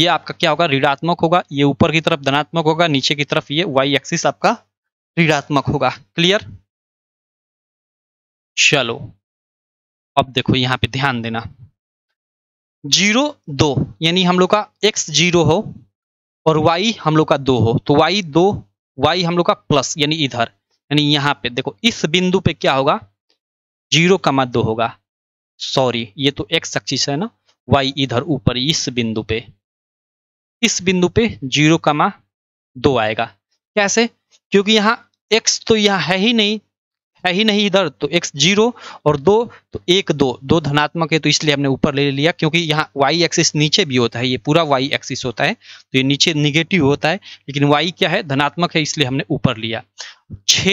ये आपका क्या होगा ऋणात्मक होगा ये ऊपर की तरफ धनात्मक होगा नीचे की तरफ ये वाई एक्सिस आपका ऋणात्मक होगा क्लियर चलो अब देखो यहाँ पे ध्यान देना जीरो दो यानी हम लोग का एक्स जीरो हो और वाई हम लोग का दो हो तो वाई दो वाई हम लोग का प्लस यानी इधर यानी यहाँ पे देखो इस बिंदु पे क्या होगा जीरो कमा दो होगा सॉरी ये तो एक्स एक्सिस है ना वाई इधर ऊपर इस बिंदु पे इस बिंदु पे जीरो कमा दो आएगा कैसे क्योंकि यहाँ एक्स तो यहाँ है ही नहीं है ही नहीं इधर तो एक्स जीरो और दो तो एक दो दो धनात्मक है तो इसलिए हमने ऊपर ले लिया क्योंकि यहाँ वाई एक्सिस नीचे भी होता है ये पूरा वाई एक्सिस होता है तो ये नीचे निगेटिव होता है लेकिन वाई क्या है धनात्मक है इसलिए हमने ऊपर लिया छ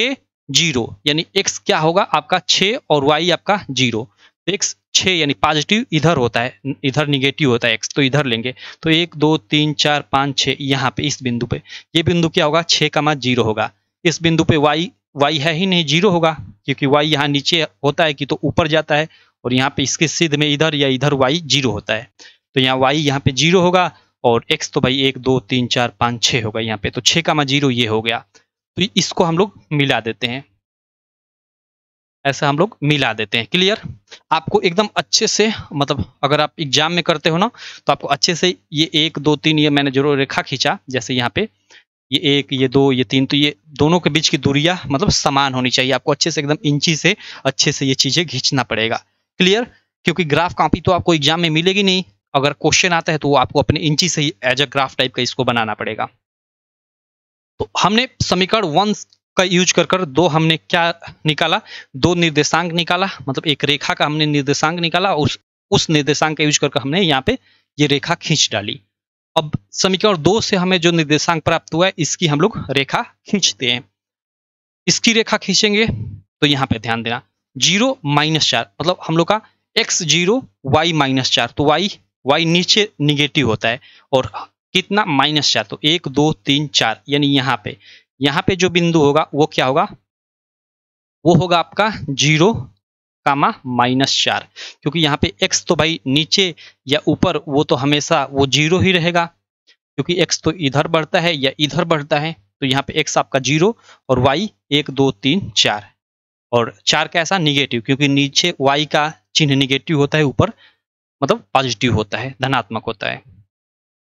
जीरो यानी एक्स क्या होगा आपका छ और वाई आपका जीरो तो एक्स छ यानी पॉजिटिव इधर होता है इधर निगेटिव होता है एक्स तो इधर लेंगे तो एक दो तीन चार पाँच छः यहाँ पे इस बिंदु पे ये बिंदु क्या होगा छः का मान जीरो होगा इस बिंदु पे वाई वाई है ही नहीं जीरो होगा क्योंकि वाई यहाँ नीचे होता है कि तो ऊपर जाता है और यहाँ पे इसके सिद्ध में इधर या इधर वाई जीरो होता है तो यहाँ वाई यहाँ पे जीरो होगा और एक्स तो भाई एक दो तीन चार पाँच छः होगा यहाँ पे तो छः का मा जीरो ये हो गया तो इसको हम लोग मिला देते हैं ऐसा हम लोग मिला देते हैं क्लियर आपको एकदम अच्छे से मतलब अगर आप एग्जाम में करते हो ना तो आपको अच्छे से ये एक दो तीन ये मैंने जरूर रेखा खींचा जैसे यहाँ पे ये एक ये दो ये तीन तो ये दोनों के बीच की दूरिया मतलब समान होनी चाहिए आपको अच्छे से एकदम इंची से अच्छे से ये चीजें खींचना पड़ेगा क्लियर क्योंकि ग्राफ कॉपी तो आपको एग्जाम में मिलेगी नहीं अगर क्वेश्चन आता है तो वो आपको अपने इंची से ही एज अ ग्राफ टाइप का इसको बनाना पड़ेगा तो हमने समीकरण वन का यूज कर कर दो हमने क्या निकाला दो निर्देशांक निकाला मतलब एक रेखा का हमने निर्देशांक निकाला उस, उस निर्देशांक का यूज कर कर हमने यहाँ पे ये रेखा खींच डाली अब समीकरण दो से हमें जो निर्देशांक प्राप्त हुआ है इसकी हम लोग रेखा खींचते हैं इसकी रेखा खींचेंगे तो यहाँ पे ध्यान देना जीरो माइनस चार मतलब हम लोग का एक्स जीरो वाई माइनस चार तो वाई वाई नीचे निगेटिव होता है और कितना माइनस चार तो एक दो तीन चार यानी यहां पे यहां पे जो बिंदु होगा वो क्या होगा वो होगा आपका जीरो कामा माइनस चार क्योंकि यहाँ पे एक्स तो भाई नीचे या ऊपर वो तो हमेशा वो जीरो ही रहेगा क्योंकि एक्स तो इधर बढ़ता है या इधर बढ़ता है तो यहाँ पे एक्स आपका जीरो और वाई एक दो तीन चार और चार कैसा निगेटिव क्योंकि नीचे वाई का चिन्ह निगेटिव होता है ऊपर मतलब पॉजिटिव होता है धनात्मक होता है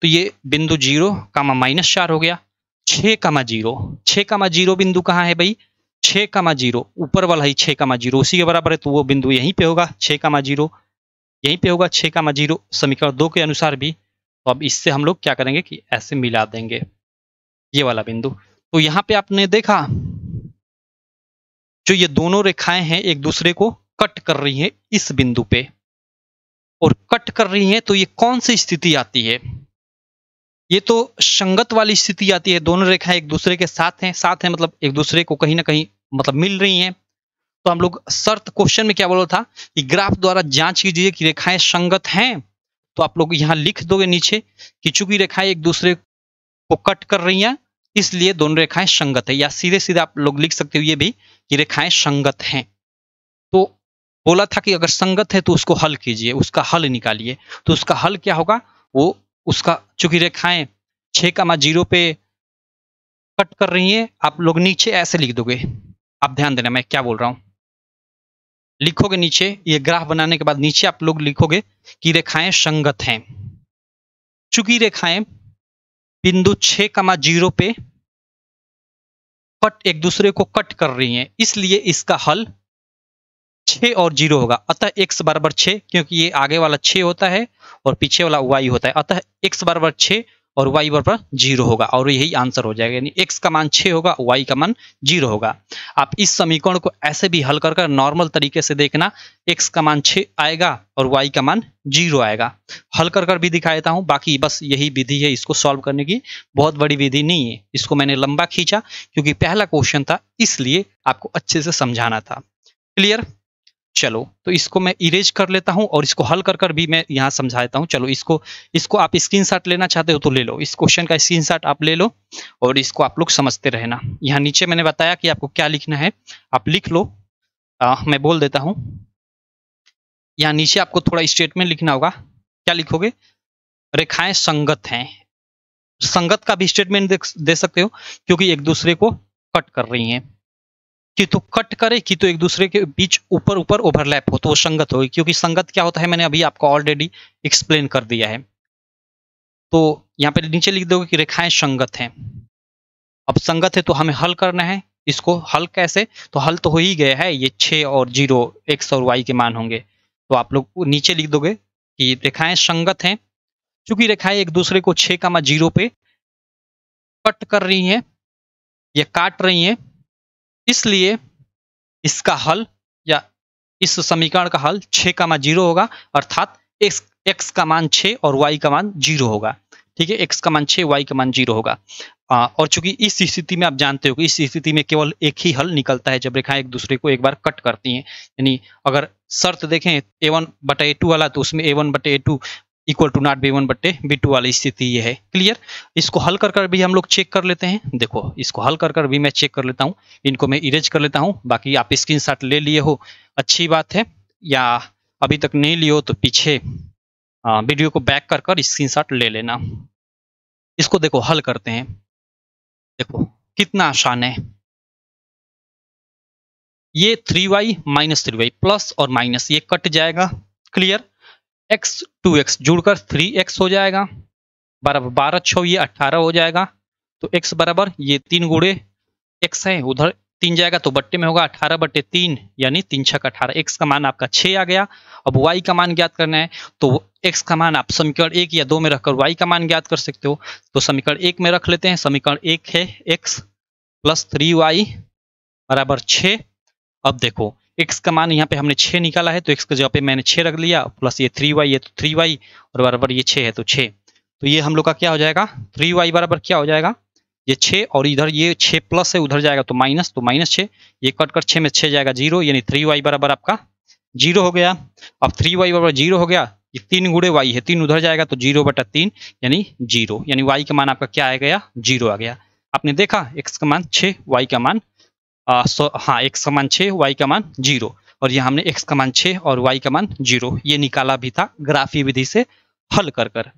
तो ये बिंदु जीरो कामा माइनस चार हो गया छ कामा जीरो छः कामा जीरो बिंदु कहाँ है भाई छ कामा जीरो ऊपर वाला ही छः कामा जीरो उसी के बराबर है तो वो बिंदु यहीं पे होगा छः कामा जीरो यहीं पे होगा छः कामा जीरो समीकरण दो के अनुसार भी तो अब इससे हम लोग क्या करेंगे कि ऐसे मिला देंगे ये वाला बिंदु तो यहाँ पे आपने देखा जो ये दोनों रेखाएं हैं एक दूसरे को कट कर रही हैं इस बिंदु पे और कट कर रही हैं तो ये कौन सी स्थिति आती है ये तो संगत वाली स्थिति आती है दोनों रेखाएं एक दूसरे के साथ हैं साथ हैं मतलब एक दूसरे को कहीं ना कहीं मतलब मिल रही हैं तो हम लोग शर्त क्वेश्चन में क्या बोला था कि ग्राफ द्वारा जांच कीजिए कि रेखाएं संगत हैं तो आप लोग यहाँ लिख दोगे नीचे कि चूंकि रेखाएं एक दूसरे को कट कर रही हैं इसलिए दोनों रेखाएं संगत है या सीधे सीधे आप लोग लिख सकते हो ये भी कि रेखाएं संगत हैं तो बोला था कि अगर संगत है तो उसको हल कीजिए उसका हल निकालिए तो उसका हल क्या होगा वो उसका चूंकि रेखाएं छः का जीरो पे कट कर रही है आप लोग नीचे ऐसे लिख दोगे आप ध्यान देना मैं क्या बोल रहा हूँ लिखोगे नीचे ये ग्राफ बनाने के बाद नीचे आप लोग लिखोगे कि रेखाएं संगत हैं चूंकि रेखाएं बिंदु छः कमा जीरो पे कट एक दूसरे को कट कर रही हैं इसलिए इसका हल छ और जीरो होगा अतः एक्स बराबर छ क्योंकि ये आगे वाला छ होता है और पीछे वाला वाई होता है अतः एक्स बराबर छ और वाई बराबर जीरो होगा और यही आंसर हो जाएगा यानी x का मान छः होगा वाई का मान जीरो होगा आप इस समीकरण को ऐसे भी हल कर कर नॉर्मल तरीके से देखना एक्स का मान छ आएगा और वाई का मान जीरो आएगा हल कर कर भी दिखा देता हूँ बाकी बस यही विधि है इसको सॉल्व करने की बहुत बड़ी विधि नहीं है इसको मैंने लंबा खींचा क्योंकि पहला क्वेश्चन था इसलिए आपको अच्छे से समझाना था क्लियर चलो तो इसको मैं इरेज कर लेता हूं और इसको हल कर कर भी मैं यहां समझा देता हूं चलो इसको इसको आप स्क्रीन लेना चाहते हो तो ले लो इस क्वेश्चन का स्क्रीन आप ले लो और इसको आप लोग समझते रहना यहाँ नीचे मैंने बताया कि आपको क्या लिखना है आप लिख लो आ, मैं बोल देता हूं यहाँ नीचे आपको थोड़ा स्टेटमेंट लिखना होगा क्या लिखोगे रेखाएं संगत हैं संगत का भी स्टेटमेंट दे सकते हो क्योंकि एक दूसरे को कट कर रही हैं कि तो कट करे कि तो एक दूसरे के बीच ऊपर ऊपर ओवरलैप हो तो वो संगत हो क्योंकि संगत क्या होता है मैंने अभी आपको ऑलरेडी एक्सप्लेन कर दिया है तो यहाँ पे नीचे लिख दोगे कि रेखाएं संगत हैं अब संगत है तो हमें हल करना है इसको हल कैसे तो हल तो हो ही गया है ये छः और जीरो एक्स और वाई के मान होंगे तो आप लोग नीचे लिख दोगे कि रेखाएं संगत हैं चूंकि रेखाएं एक दूसरे को छः कामा जीरो पे कट कर रही हैं या काट रही हैं इसलिए इसका हल या इस समीकरण का हल छ का मान जीरो होगा अर्थात एक्स एक्स का मान छ और वाई का मान जीरो होगा ठीक है एक्स का मान छ वाई का मान जीरो होगा आ, और चूंकि इस स्थिति में आप जानते हो कि इस स्थिति में केवल एक ही हल निकलता है जब रेखाएं एक दूसरे को एक बार कट करती हैं यानी अगर शर्त देखें ए वन बटे ए टू वाला तो उसमें ए वन बटे a two equal to not B one बट्टे बी टू वाली स्थिति ये है क्लियर इसको हल कर कर भी हम लोग चेक कर लेते हैं देखो इसको हल कर कर भी मैं चेक कर लेता हूँ इनको मैं इरेज कर लेता हूँ बाकी आप स्क्रीन शॉट ले लिए हो अच्छी बात है या अभी तक नहीं लिए हो तो पीछे वीडियो को बैक कर कर स्क्रीन शॉट ले लेना इसको देखो हल करते हैं देखो कितना आसान है ये three y minus three y plus और माइनस ये कट जाएगा क्लियर एक्स टू एक्स जुड़कर थ्री एक्स हो जाएगा बराबर बारह छो ये अट्ठारह हो जाएगा तो एक्स बराबर ये तीन गुड़े एक्स है उधर तीन जाएगा तो बट्टे में होगा अठारह बट्टे तीन यानी तीन छक अठारह एक्स का मान आपका छ आ गया अब वाई का मान ज्ञात करना है तो एक्स का मान आप समीकरण एक या दो में रखकर वाई का मान ज्ञात कर सकते हो तो समीकरण एक में रख लेते हैं समीकरण एक है एक्स प्लस थ्री वाई बराबर छ अब देखो एक्स का मान यहाँ पे हमने छः निकाला है तो एक्स का जगह पे मैंने छः रख लिया प्लस ये थ्री वाई ये तो थ्री वाई और बराबर ये छः है तो छः तो ये हम लोग का क्या हो जाएगा थ्री वाई बराबर क्या हो जाएगा ये छः और इधर ये छः प्लस है उधर जाएगा तो माइनस तो माइनस छः ये कट कर छः में छः जाएगा जीरो यानी थ्री वाई बराबर आपका जीरो हो गया अब थ्री वाई बराबर जीरो हो गया ये तीन गुड़े वाई है तीन उधर जाएगा तो जीरो बटा तीन यानी जीरो यानी वाई का मान आपका क्या आ गया जीरो आ गया आपने देखा एक्स का मान छः वाई का मान सो हाँ एक्स का मान छः वाई का मान जीरो और ये हमने एक्स का मान छः और वाई का मान जीरो ये निकाला भी था ग्राफी विधि से हल कर कर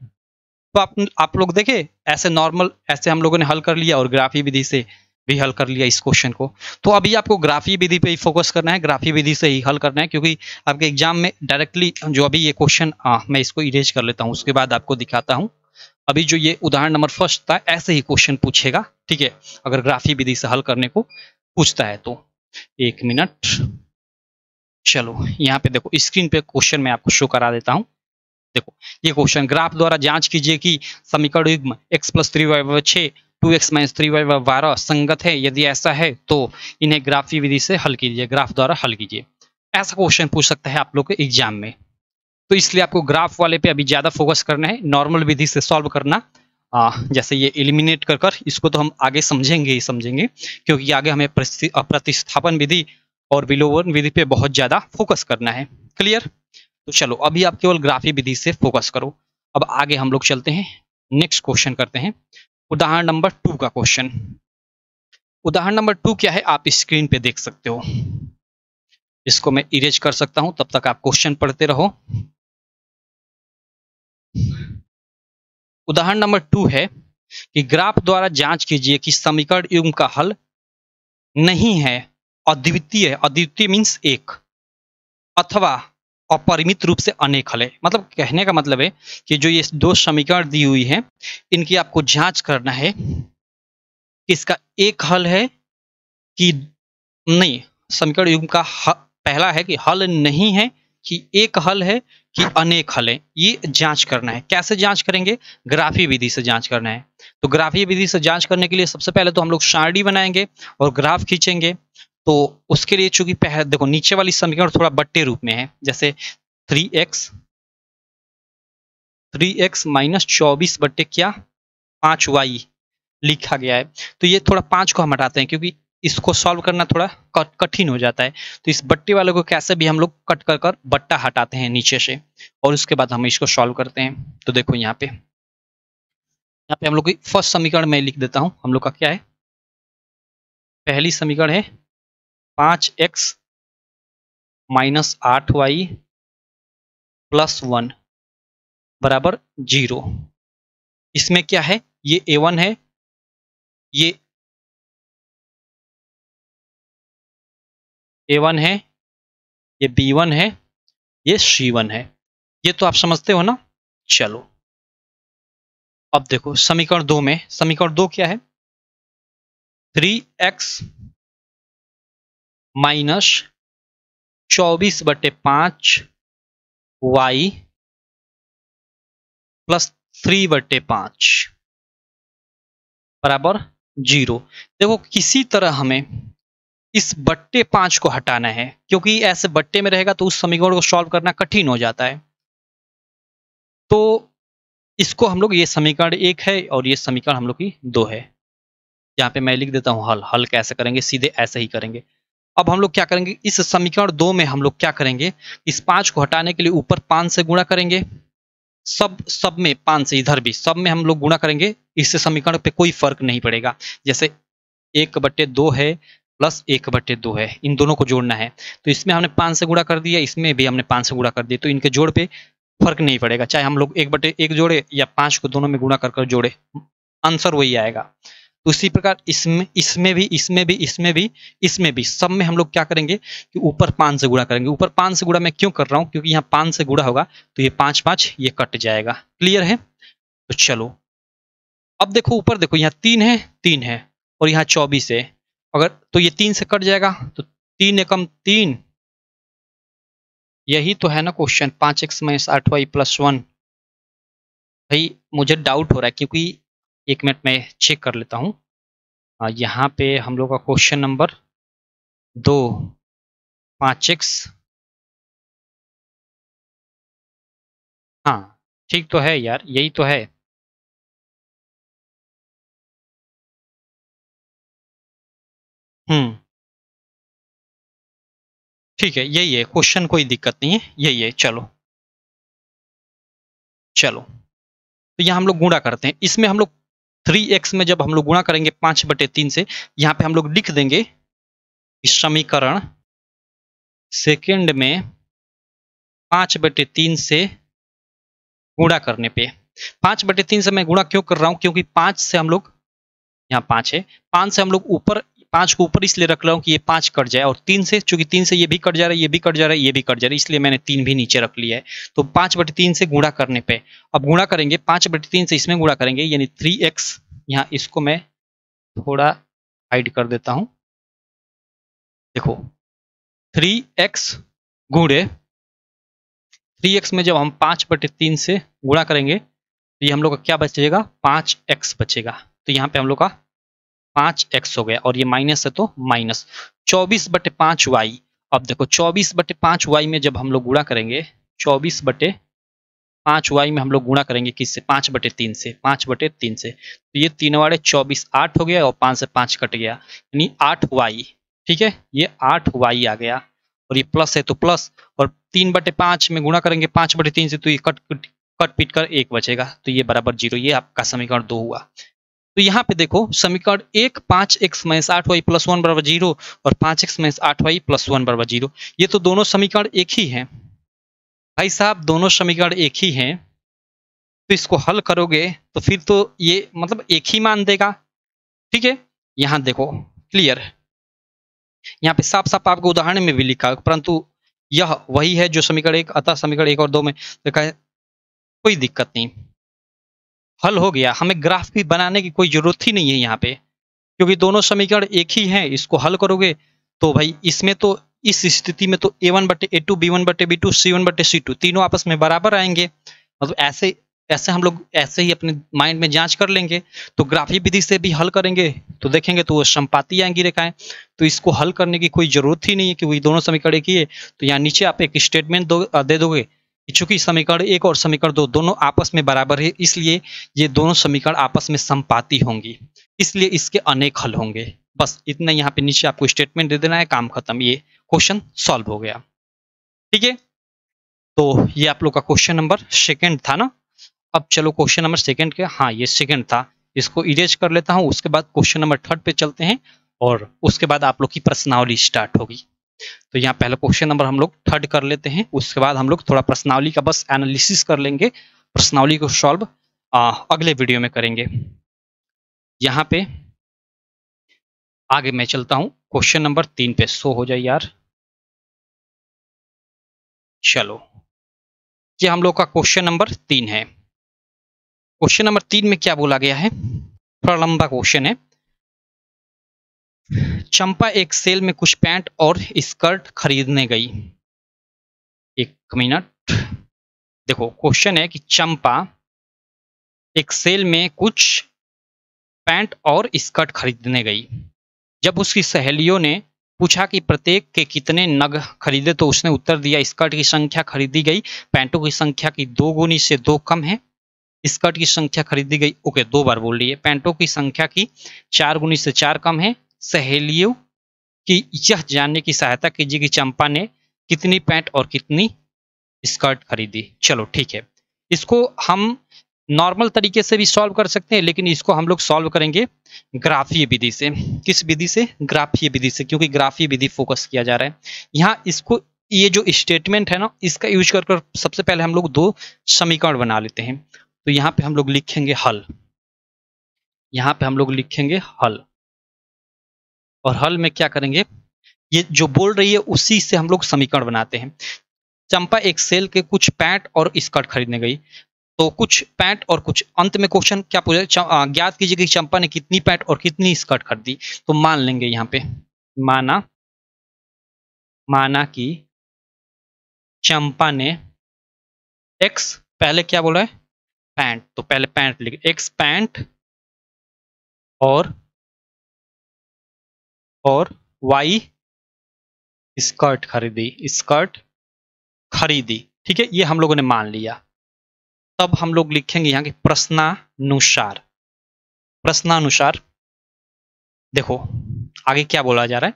तो आप आप लोग देखे ऐसे नॉर्मल ऐसे हम लोगों ने हल कर लिया और ग्राफी विधि से भी हल कर लिया इस क्वेश्चन को तो अभी आपको ग्राफी विधि पे ही फोकस करना है ग्राफी विधि से ही हल करना है क्योंकि आपके एग्जाम में डायरेक्टली जो अभी ये क्वेश्चन हाँ, मैं इसको इरेज कर लेता हूँ उसके बाद आपको दिखाता हूँ अभी जो ये उदाहरण नंबर फर्स्ट था ऐसे ही क्वेश्चन पूछेगा ठीक है अगर ग्राफी विधि से हल करने को पूछता है तो एक मिनट चलो यहाँ पे देखो स्क्रीन पे क्वेश्चन मैं आपको शो करा देता हूँ देखो ये क्वेश्चन ग्राफ द्वारा जांच कीजिए कि समीकरण युग्म एक्स प्लस थ्री वाई छः two x minus three y बारह संगत है यदि ऐसा है तो इन्हें ग्राफी विधि से हल कीजिए ग्राफ द्वारा हल कीजिए ऐसा क्वेश्चन पूछ सकता है आप लोग के एग्जाम में तो इसलिए आपको ग्राफ वाले पे अभी ज़्यादा फोकस करना है नॉर्मल विधि से सॉल्व करना आ, जैसे ये एलिमिनेट कर कर इसको तो हम आगे समझेंगे ही समझेंगे क्योंकि आगे हमें प्रतिस्थापन विधि और विलोवन विधि पे बहुत ज्यादा फोकस करना है क्लियर तो चलो अभी आप केवल ग्राफी विधि से फोकस करो अब आगे हम लोग चलते हैं नेक्स्ट क्वेश्चन करते हैं उदाहरण नंबर टू का क्वेश्चन उदाहरण नंबर टू क्या है आप स्क्रीन पे देख सकते हो इसको मैं इरेज कर सकता हूं तब तक आप क्वेश्चन पढ़ते रहो उदाहरण नंबर टू है कि ग्राफ द्वारा जांच कीजिए कि समीकरण युग्म का हल नहीं है अद्वितीय है अद्वितीय मीन्स एक अथवा अपरिमित रूप से अनेक हल है मतलब कहने का मतलब है कि जो ये दो समीकरण दी हुई है इनकी आपको जांच करना है कि इसका एक हल है कि नहीं समीकरण युग्म का पहला है कि हल नहीं है कि एक हल है कि अनेक हल है ये जांच करना है कैसे जांच करेंगे ग्राफी विधि से जांच करना है तो ग्राफी विधि से जांच करने के लिए सबसे पहले तो हम लोग सारणी बनाएंगे और ग्राफ खींचेंगे तो उसके लिए चूंकि पहले देखो नीचे वाली समीकरण थोड़ा बट्टे रूप में है जैसे three x three x minus चौबीस बट्टे क्या पांच वाई लिखा गया है तो ये थोड़ा पांच को हम हटाते हैं क्योंकि इसको सॉल्व करना थोड़ा कठिन हो जाता है तो इस बट्टे वाले को कैसे भी हम लोग कट कर कर बट्टा हटाते हैं नीचे से और उसके बाद हम इसको सॉल्व करते हैं तो देखो यहाँ पे यहाँ पे हम लोग फर्स्ट समीकरण मैं लिख देता हूँ हम लोग का क्या है पहली समीकरण है पाँच एक्स माइनस आठ वाई प्लस वन बराबर जीरो इसमें क्या है ये ए वन है ये ए वन है ये बी वन है ये सी वन है ये तो आप समझते हो ना चलो अब देखो समीकरण दो में समीकरण दो क्या है थ्री एक्स माइनस चौबीस बटे पांच वाई प्लस थ्री बटे पांच बराबर जीरो देखो किसी तरह हमें इस बट्टे पांच को हटाना है क्योंकि ऐसे बट्टे में रहेगा तो उस समीकरण को सॉल्व करना कठिन हो जाता है तो इसको हम लोग ये समीकरण एक है और ये समीकरण हम लोग की दो है यहाँ पे मैं लिख देता हूँ हल हल कैसे करेंगे सीधे ऐसे ही करेंगे अब हम लोग क्या करेंगे इस समीकरण दो में हम लोग क्या करेंगे इस पांच को हटाने के लिए ऊपर पांच से गुणा करेंगे सब सब में पांच से इधर भी सब में हम लोग गुणा करेंगे इससे समीकरण पे कोई फर्क नहीं पड़ेगा जैसे एक बट्टे दो है प्लस एक बटे दो है इन दोनों को जोड़ना है तो इसमें हमने पाँच से गुड़ा कर दिया इसमें भी हमने पाँच से गुड़ा कर दिया तो इनके जोड़ पे फर्क नहीं पड़ेगा चाहे हम लोग एक बटे एक जोड़े या पाँच को दोनों में गुणा कर कर जोड़े आंसर वही आएगा उसी तो प्रकार इसमें इसमें भी इसमें भी इसमें भी इसमें भी सब में हम लोग क्या करेंगे कि ऊपर पाँच से गुड़ा करेंगे ऊपर पाँच से गुड़ा मैं क्यों कर रहा हूँ क्योंकि यहाँ पाँच से गुड़ा होगा तो ये पाँच पाँच ये कट जाएगा क्लियर है तो चलो अब देखो ऊपर देखो यहाँ तीन है तीन है और यहाँ चौबीस है अगर तो ये तीन से कट जाएगा तो तीन एकम तीन यही तो है ना क्वेश्चन पांच एक्स माइनस आठ वाई प्लस वन भाई मुझे डाउट हो रहा है क्योंकि एक मिनट में चेक कर लेता हूँ यहाँ पे हम लोग का क्वेश्चन नंबर दो पाँच एक्स हाँ ठीक तो है यार यही तो है हम्म ठीक है, यही है, क्वेश्चन कोई दिक्कत नहीं है, यही है, चलो। चलो, तो यहां हम लोग गुणा करते हैं। इसमें हम लोग थ्री एक्स में जब हम लोग गुणा करेंगे पांच बटे तीन से, यहाँ पे हम लोग लिख देंगे समीकरण सेकेंड में पांच बटे तीन से गुणा करने पे। पांच बटे तीन से मैं गुणा क्यों कर रहा हूं क्योंकि पांच से हम लोग यहाँ पांच है, पांच से हम लोग ऊपर पांच को ऊपर इसलिए रख रहा हूँ कि ये पांच कट जाए और तीन से चूंकि तीन से ये भी कट जा रहा है ये भी कट जा रहा है ये भी कट जा रहा है इसलिए मैंने तीन भी नीचे रख लिया है तो पांच बटे तीन से गुणा करने पे अब गुणा करेंगे पांच बटे तीन से इसमें गुणा करेंगे यानी थ्री एक्स यहाँ इसको मैं थोड़ा हाइड कर देता हूं देखो थ्री एक्स गुणे थ्री एक्स में जब हम पांच बटे तीन से गुणा करेंगे तो ये हम लोग का क्या बचेगा पांच एक्स बचेगा तो यहाँ पे हम लोग का पांच एक्स हो गया और ये माइनस है तो माइनस चौबीस बटे पांच वाई अब देखो चौबीस बटे पांच वाई में जब हम लोग गुणा करेंगे चौबीस बटे पांच वाई में हम लोग गुणा करेंगे किससे पांच बटे तीन से पांच बटे तीन से तो ये तीन वाड़े चौबीस आठ हो गया और पांच से पांच कट गया यानी आठ वाई ठीक है ये आठ वाई आ गया और ये प्लस है तो प्लस और तीन बटे पांच में गुणा करेंगे पांच बटे तीन से तो ये कट कट पीट कर एक बचेगा तो ये बराबर जीरो ये आपका समीकरण दो हुआ तो यहाँ पे देखो समीकरण एक पांच एक्स माइनस आठ वाई प्लस वन बराबर जीरो और पांच एक्स माइनस आठ वाई प्लस वन बराबर जीरो ये तो दोनों समीकरण एक ही हैं भाई साहब दोनों समीकरण एक ही हैं तो इसको हल करोगे तो फिर तो ये मतलब एक ही मान देगा ठीक है यहाँ देखो क्लियर यहाँ पे साफ साफ आपको उदाहरण में भी लिखा परंतु यह वही है जो समीकरण एक अतः समीकरण एक और दो में तो कोई दिक्कत नहीं हल हो गया हमें ग्राफ भी बनाने की कोई जरूरत ही नहीं है यहाँ पे क्योंकि दोनों समीकरण एक ही हैं इसको हल करोगे तो भाई इसमें तो इस स्थिति में तो ए वन बटे ए टू बी वन बटे बी टू सी वन बटे सी टू तीनों आपस में बराबर आएंगे मतलब ऐसे ऐसे हम लोग ऐसे ही अपने माइंड में जांच कर लेंगे तो ग्राफी विधि से भी हल करेंगे तो देखेंगे तो वो संपाती आएंगी रेखाएं तो इसको हल करने की कोई जरूरत ही नहीं है कि वही दोनों समीकरण एक ही है तो यहाँ नीचे आप एक स्टेटमेंट दो दे दोगे चूंकि समीकरण एक और समीकरण दो दोनों आपस में बराबर है इसलिए ये दोनों समीकरण आपस में संपाती होंगी इसलिए इसके अनेक हल होंगे बस इतना यहाँ पे नीचे आपको स्टेटमेंट दे देना है काम खत्म ये क्वेश्चन सॉल्व हो गया ठीक है तो ये आप लोग का क्वेश्चन नंबर सेकेंड था ना अब चलो क्वेश्चन नंबर सेकेंड के हाँ ये सेकेंड था इसको इरेज कर लेता हूँ उसके बाद क्वेश्चन नंबर थर्ड पे चलते हैं और उसके बाद आप लोग की प्रश्नावली स्टार्ट होगी तो यहाँ पहला क्वेश्चन नंबर हम लोग थर्ड कर लेते हैं उसके बाद हम लोग थोड़ा प्रश्नावली का बस एनालिसिस कर लेंगे प्रश्नावली को सॉल्व अगले वीडियो में करेंगे यहाँ पे आगे मैं चलता हूं क्वेश्चन नंबर तीन पे सो हो जाए यार चलो ये हम लोग का क्वेश्चन नंबर तीन है क्वेश्चन नंबर तीन में क्या बोला गया है थोड़ा लंबा क्वेश्चन है चंपा एक सेल में कुछ पैंट और स्कर्ट खरीदने गई एक मिनट देखो क्वेश्चन है कि चंपा एक सेल में कुछ पैंट और स्कर्ट खरीदने गई जब उसकी सहेलियों ने पूछा कि प्रत्येक के कितने नग खरीदे तो उसने उत्तर दिया स्कर्ट की संख्या खरीदी गई पैंटों की संख्या की दो गुनी से दो कम है स्कर्ट की संख्या खरीदी गई ओके दो बार बोल रही है पैंटों की संख्या की चार गुनी से चार कम है सहेलियों की यह जानने की सहायता कीजिए कि चंपा ने कितनी पैंट और कितनी स्कर्ट खरीदी चलो ठीक है इसको हम नॉर्मल तरीके से भी सॉल्व कर सकते हैं लेकिन इसको हम लोग सॉल्व करेंगे ग्राफीय विधि से किस विधि से ग्राफीय विधि से क्योंकि ग्राफीय विधि फोकस किया जा रहा है यहाँ इसको ये जो स्टेटमेंट है ना इसका यूज कर, कर सबसे पहले हम लोग दो समीकरण बना लेते हैं तो यहाँ पे हम लोग लिखेंगे हल यहाँ पे हम लोग लिखेंगे हल और हल में क्या करेंगे ये जो बोल रही है उसी से हम लोग समीकरण बनाते हैं चंपा एक सेल के कुछ पैंट और स्कर्ट खरीदने गई तो कुछ पैंट और कुछ अंत में क्वेश्चन क्या पूछा ज्ञात कीजिए कि चंपा ने कितनी पैंट और कितनी स्कर्ट खरीदी तो मान लेंगे यहाँ पे माना माना कि चंपा ने एक्स पहले क्या बोला है पैंट तो पहले पैंट लिख एक्स पैंट और और वाई स्कर्ट खरीदी स्कर्ट खरीदी ठीक है ये हम लोगों ने मान लिया तब हम लोग लिखेंगे यहाँ के प्रश्नानुसार प्रश्नानुसार देखो आगे क्या बोला जा रहा है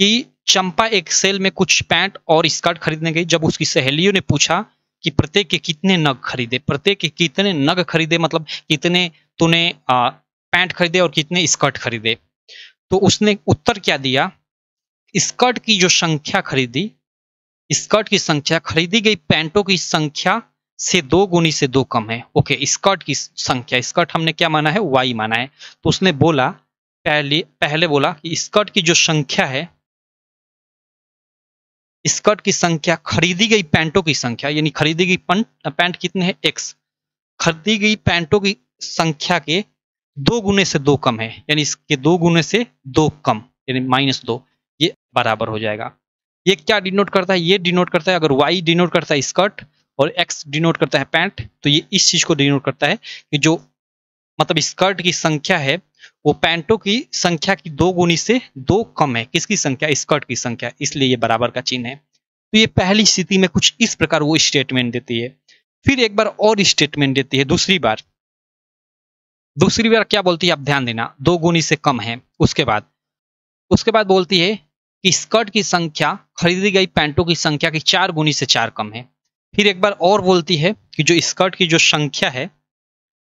कि चंपा एक सेल में कुछ पैंट और स्कर्ट खरीदने गई जब उसकी सहेलियों ने पूछा कि प्रत्येक के कितने नग खरीदे प्रत्येक के कितने नग खरीदे मतलब कितने तूने पैंट खरीदे और कितने स्कर्ट खरीदे तो उसने उत्तर क्या दिया स्कर्ट की जो संख्या खरीदी स्कर्ट की संख्या खरीदी गई पैंटों की संख्या से दो गुनी से दो कम है ओके स्कर्ट की संख्या स्कर्ट हमने क्या माना है वाई माना है तो उसने बोला पहले पहले बोला कि स्कर्ट की जो संख्या है स्कर्ट की संख्या खरीदी गई पैंटों की संख्या यानी खरीदी गई पैंट कितने हैं एक्स खरीदी गई पैंटों की संख्या के दो गुने से दो कम है यानी इसके दो गुने से दो कम यानी माइनस दो ये बराबर हो जाएगा ये क्या डिनोट करता है ये डिनोट करता है अगर वाई डिनोट करता है स्कर्ट और एक्स डिनोट करता है पैंट तो ये इस चीज को डिनोट करता है कि जो मतलब स्कर्ट की संख्या है वो पैंटों की संख्या की दो गुनी से दो कम है किसकी संख्या स्कर्ट की संख्या इसलिए ये बराबर का चिन्ह है तो ये पहली स्थिति में कुछ इस प्रकार वो स्टेटमेंट देती है फिर एक बार और स्टेटमेंट देती है दूसरी बार दूसरी बार क्या बोलती है आप ध्यान देना दो गुनी से कम है उसके बाद उसके बाद बोलती है कि स्कर्ट की संख्या खरीदी गई पैंटों की संख्या की चार गुनी से चार कम है फिर एक बार और बोलती है कि जो स्कर्ट की जो संख्या है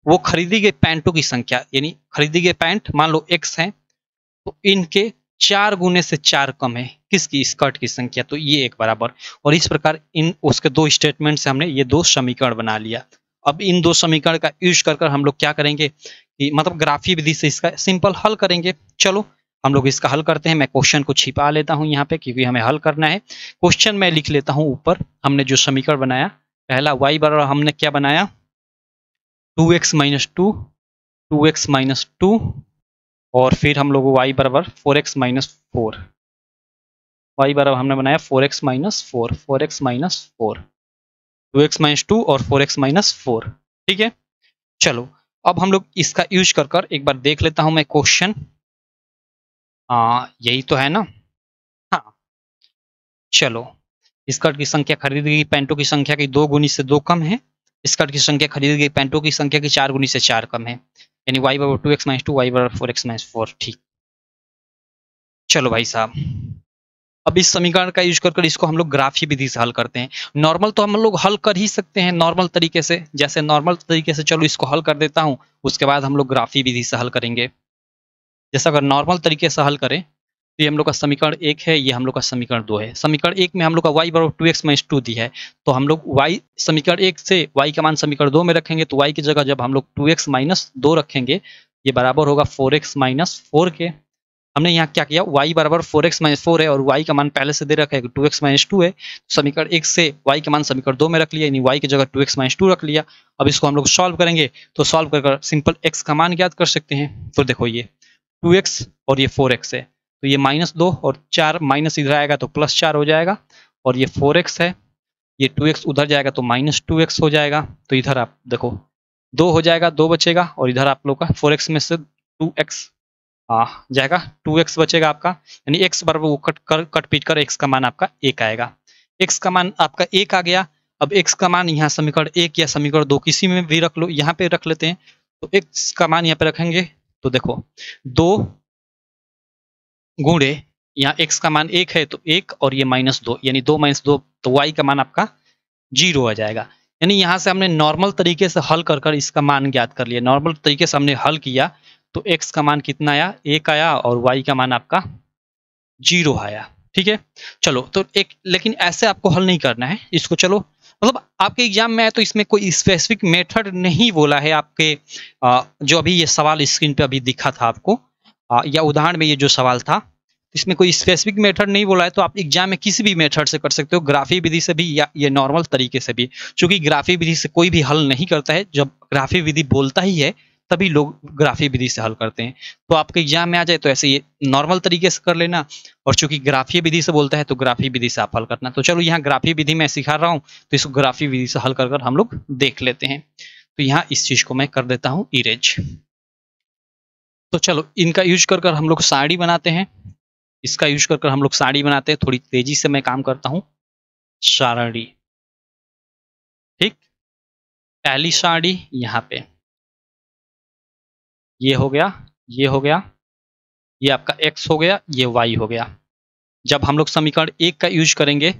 वो खरीदी गई पैंटों की संख्या यानी खरीदी गई पैंट मान लो एक्स है तो इनके चार गुने से चार कम है किसकी स्कर्ट की संख्या तो ये एक बराबर और इस प्रकार इन उसके दो स्टेटमेंट से हमने ये दो समीकरण बना लिया अब इन दो समीकरण का यूज कर हम लोग क्या करेंगे कि मतलब ग्राफी विधि से इसका सिंपल हल करेंगे चलो हम लोग इसका हल करते हैं मैं क्वेश्चन को छिपा लेता हूं यहाँ पे क्योंकि हमें हल करना है क्वेश्चन मैं लिख लेता हूं ऊपर हमने जो समीकरण बनाया पहला वाई बराबर हमने क्या बनाया two x minus two two x minus two और फिर हम लोग वाई बराबर four x minus four Y बराबर हमने बनाया four x minus four four x minus four two x minus two और फोर एक्स माइनस फोर ठीक है चलो अब हम लोग इसका यूज कर कर एक बार देख लेता हूं मैं क्वेश्चन यही तो है ना हाँ चलो स्कर्ट की संख्या खरीदी गई पैंटों की संख्या की दो गुनी से दो कम है स्कर्ट की संख्या खरीदी गई पैंटों की संख्या की चार गुनी से चार कम है यानी वाई बराबर two x minus two Y बराबर फोर एक्स माइनस फोर ठीक चलो भाई साहब अब इस समीकरण का यूज कर इसको हम लोग ग्राफी विधि से हल करते हैं नॉर्मल तो हम लोग हल कर ही सकते हैं नॉर्मल तरीके से जैसे नॉर्मल तरीके से चलो इसको हल कर देता हूँ उसके बाद हम लोग ग्राफी विधि से हल करेंगे जैसा अगर नॉर्मल तरीके से हल करें तो ये हम लोग का समीकरण एक है ये हम लोग का समीकरण दो है समीकरण एक में हम लोग का वाई बराबर टू एक्स माइनस टू दी है तो हम लोग वाई समीकरण एक से वाई का मान समीकरण दो में रखेंगे तो वाई की जगह जब हम लोग टू एक्स माइनस दो रखेंगे ये बराबर होगा फोर एक्स माइनस फोर के हमने यहाँ क्या किया वाई बराबर फोर एक्स माइनस फोर है और वाई का मान पहले से दे रखा है टू एक्स माइनस टू है तो समीकरण एक से वाई का मान समीकरण दो में रख लिया यानी वाई की जगह टू एक्स माइनस टू रख लिया अब इसको हम लोग सॉल्व करेंगे तो सॉल्व कर, सिंपल एक्स का मान याद कर सकते हैं तो देखो ये टू एक्स और ये फोर एक्स है तो ये माइनस दो और चार माइनस इधर आएगा तो प्लस चार हो जाएगा और ये फोर एक्स है ये टू एक्स उधर जाएगा तो माइनस टू एक्स हो जाएगा तो इधर आप देखो दो हो जाएगा दो बचेगा और इधर आप लोग का फोर एक्स में से टू एक्स जाएगा टू एक्स बचेगा आपका यानी एक्स बार वो कट कर कट पीट कर एक्स का मान आपका एक आएगा एक्स का मान आपका एक आ गया अब एक्स का मान यहाँ समीकरण एक या समीकरण दो किसी में भी रख लो यहाँ पे रख लेते हैं तो एक्स का मान यहाँ पे रखेंगे तो देखो दो गुणे यहाँ एक्स का मान एक है तो एक और ये माइनस दो यानी दो माइनस दो तो वाई का मान आपका जीरो आ जाएगा यानी यहाँ से हमने नॉर्मल तरीके से हल कर कर इसका मान ज्ञात कर लिया नॉर्मल तरीके से हमने हल किया तो x का मान कितना आया एक आया और y का मान आपका जीरो आया ठीक है चलो तो एक लेकिन ऐसे आपको हल नहीं करना है इसको चलो मतलब आपके एग्जाम में है तो इसमें कोई स्पेसिफिक मेथड नहीं बोला है आपके आ, जो अभी ये सवाल स्क्रीन पे अभी दिखा था आपको आ, या उदाहरण में ये जो सवाल था इसमें कोई स्पेसिफिक मेथड नहीं बोला है तो आप एग्जाम में किसी भी मेथड से कर सकते हो ग्राफी विधि से भी या ये नॉर्मल तरीके से भी क्योंकि ग्राफी विधि से कोई भी हल नहीं करता है जब ग्राफी विधि बोलता ही है तभी लोग ग्राफी विधि से हल करते हैं तो आपके एग्जाम में आ जाए तो ऐसे ये नॉर्मल तरीके से कर लेना और चूंकि ग्राफीय विधि से बोलता है तो ग्राफी विधि से आप हल करना तो चलो यहाँ ग्राफी विधि मैं सिखा रहा हूँ तो इसको ग्राफी विधि से हल कर, कर हम लोग देख लेते हैं तो यहाँ इस चीज को मैं कर देता हूँ इरेज तो चलो इनका यूज कर कर हम लोग साड़ी बनाते हैं इसका यूज कर कर हम लोग साड़ी बनाते हैं थोड़ी तेजी से मैं काम करता हूँ साड़ी ठीक पहली साड़ी यहाँ पे ये हो गया ये हो गया ये आपका एक्स हो गया ये वाई हो गया जब हम लोग समीकरण एक का यूज करेंगे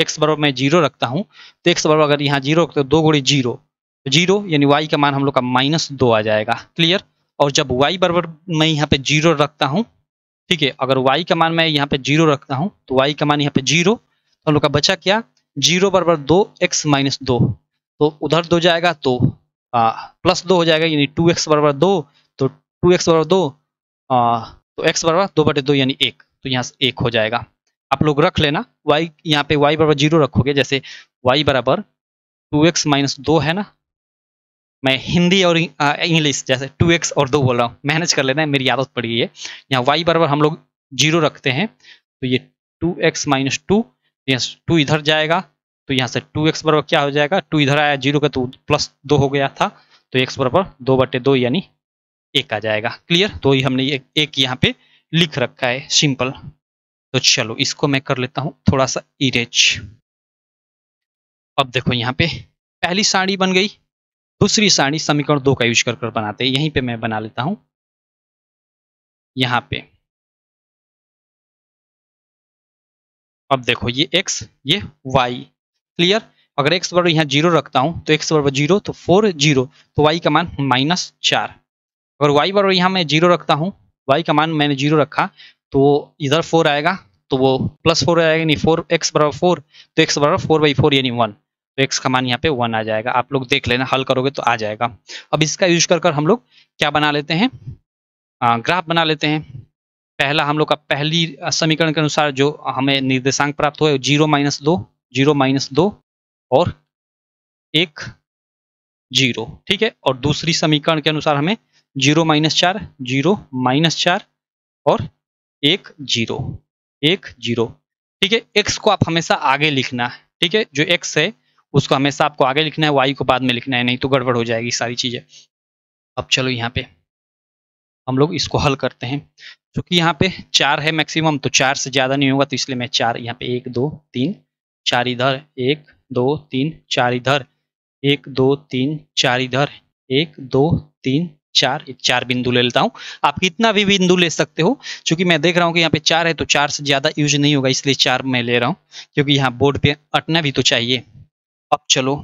एक्स बराबर मैं जीरो रखता हूँ तो एक्स बराबर अगर यहाँ जीरो रखते दो गुड़ी जीरो तो जीरो यानी वाई का मान हम लोग का माइनस दो आ जाएगा क्लियर और जब वाई बराबर मैं यहाँ पे जीरो रखता हूँ ठीक है अगर वाई का मान मैं यहाँ पे जीरो रखता हूँ तो वाई का मान यहाँ पे जीरो तो हम लोग का बचा क्या जीरो बराबर दो एक्स माइनस दो तो उधर दो जाएगा तो प्लस दो हो जाएगा यानी टू एक्स बराबर दो तो टू एक्स बराबर दो आ, तो एक्स बराबर दो बटे दो यानी एक तो यहाँ से एक हो जाएगा आप लोग रख लेना वाई यहाँ पे वाई बराबर जीरो रखोगे जैसे वाई बराबर टू एक्स माइनस दो है ना मैं हिंदी और इंग्लिश जैसे टू एक्स और दो बोल रहा हूँ मैनेज कर लेना है मेरी आदत पड़ गई है यहाँ वाई बराबर हम लोग जीरो रखते हैं तो ये two x minus two two इधर जाएगा तो यहाँ से टू एक्स बराबर क्या हो जाएगा टू इधर आया जीरो का तो प्लस दो हो गया था तो एक्स बराबर दो बटे दो यानी एक आ जाएगा क्लियर तो ये हमने एक, एक यहाँ पे लिख रखा है सिंपल तो चलो इसको मैं कर लेता हूँ थोड़ा सा इरेज अब देखो यहाँ पे पहली साड़ी बन गई दूसरी साड़ी समीकरण दो का यूज कर कर बनाते हैं यहीं पे मैं बना लेता हूँ यहाँ पे अब देखो ये x ये y क्लियर अगर एक्स बराबर यहाँ जीरो रखता हूँ तो एक्स बराबर जीरो तो फोर जीरो तो वाई का मान माइनस चार अगर वाई बराबर यहाँ मैं जीरो रखता हूँ वाई का मान मैंने जीरो रखा तो इधर फोर आएगा तो वो प्लस फोर आएगा यानी फोर एक्स बराबर फोर तो एक्स बराबर फोर बाई फोर यानी वन तो एक्स का मान यहाँ पे वन आ जाएगा आप लोग देख लेना हल करोगे तो आ जाएगा अब इसका यूज कर कर हम लोग क्या बना लेते हैं ग्राफ बना लेते हैं पहला हम लोग का पहली समीकरण के अनुसार जो हमें निर्देशांक प्राप्त हुआ जीरो माइनस दो जीरो माइनस दो और एक जीरो ठीक है और दूसरी समीकरण के अनुसार हमें जीरो माइनस चार जीरो माइनस चार और एक जीरो एक जीरो ठीक है एक्स को आप हमेशा आगे लिखना है ठीक है जो एक्स है उसको हमेशा आपको आगे लिखना है वाई को बाद में लिखना है नहीं तो गड़बड़ हो जाएगी सारी चीजें अब चलो यहाँ पे हम लोग इसको हल करते हैं क्योंकि यहाँ पे चार है मैक्सिमम तो चार से ज्यादा नहीं होगा तो इसलिए मैं चार यहाँ पे एक दो तीन चार इधर एक दो तीन चार इधर एक दो तीन चार इधर एक दो तीन चार चार बिंदु ले लेता हूं आप कितना भी बिंदु ले सकते हो क्योंकि मैं देख रहा हूं कि यहां पे चार है तो चार से ज्यादा यूज नहीं होगा इसलिए चार मैं ले रहा हूं क्योंकि यहाँ बोर्ड पे अटना भी तो चाहिए अब चलो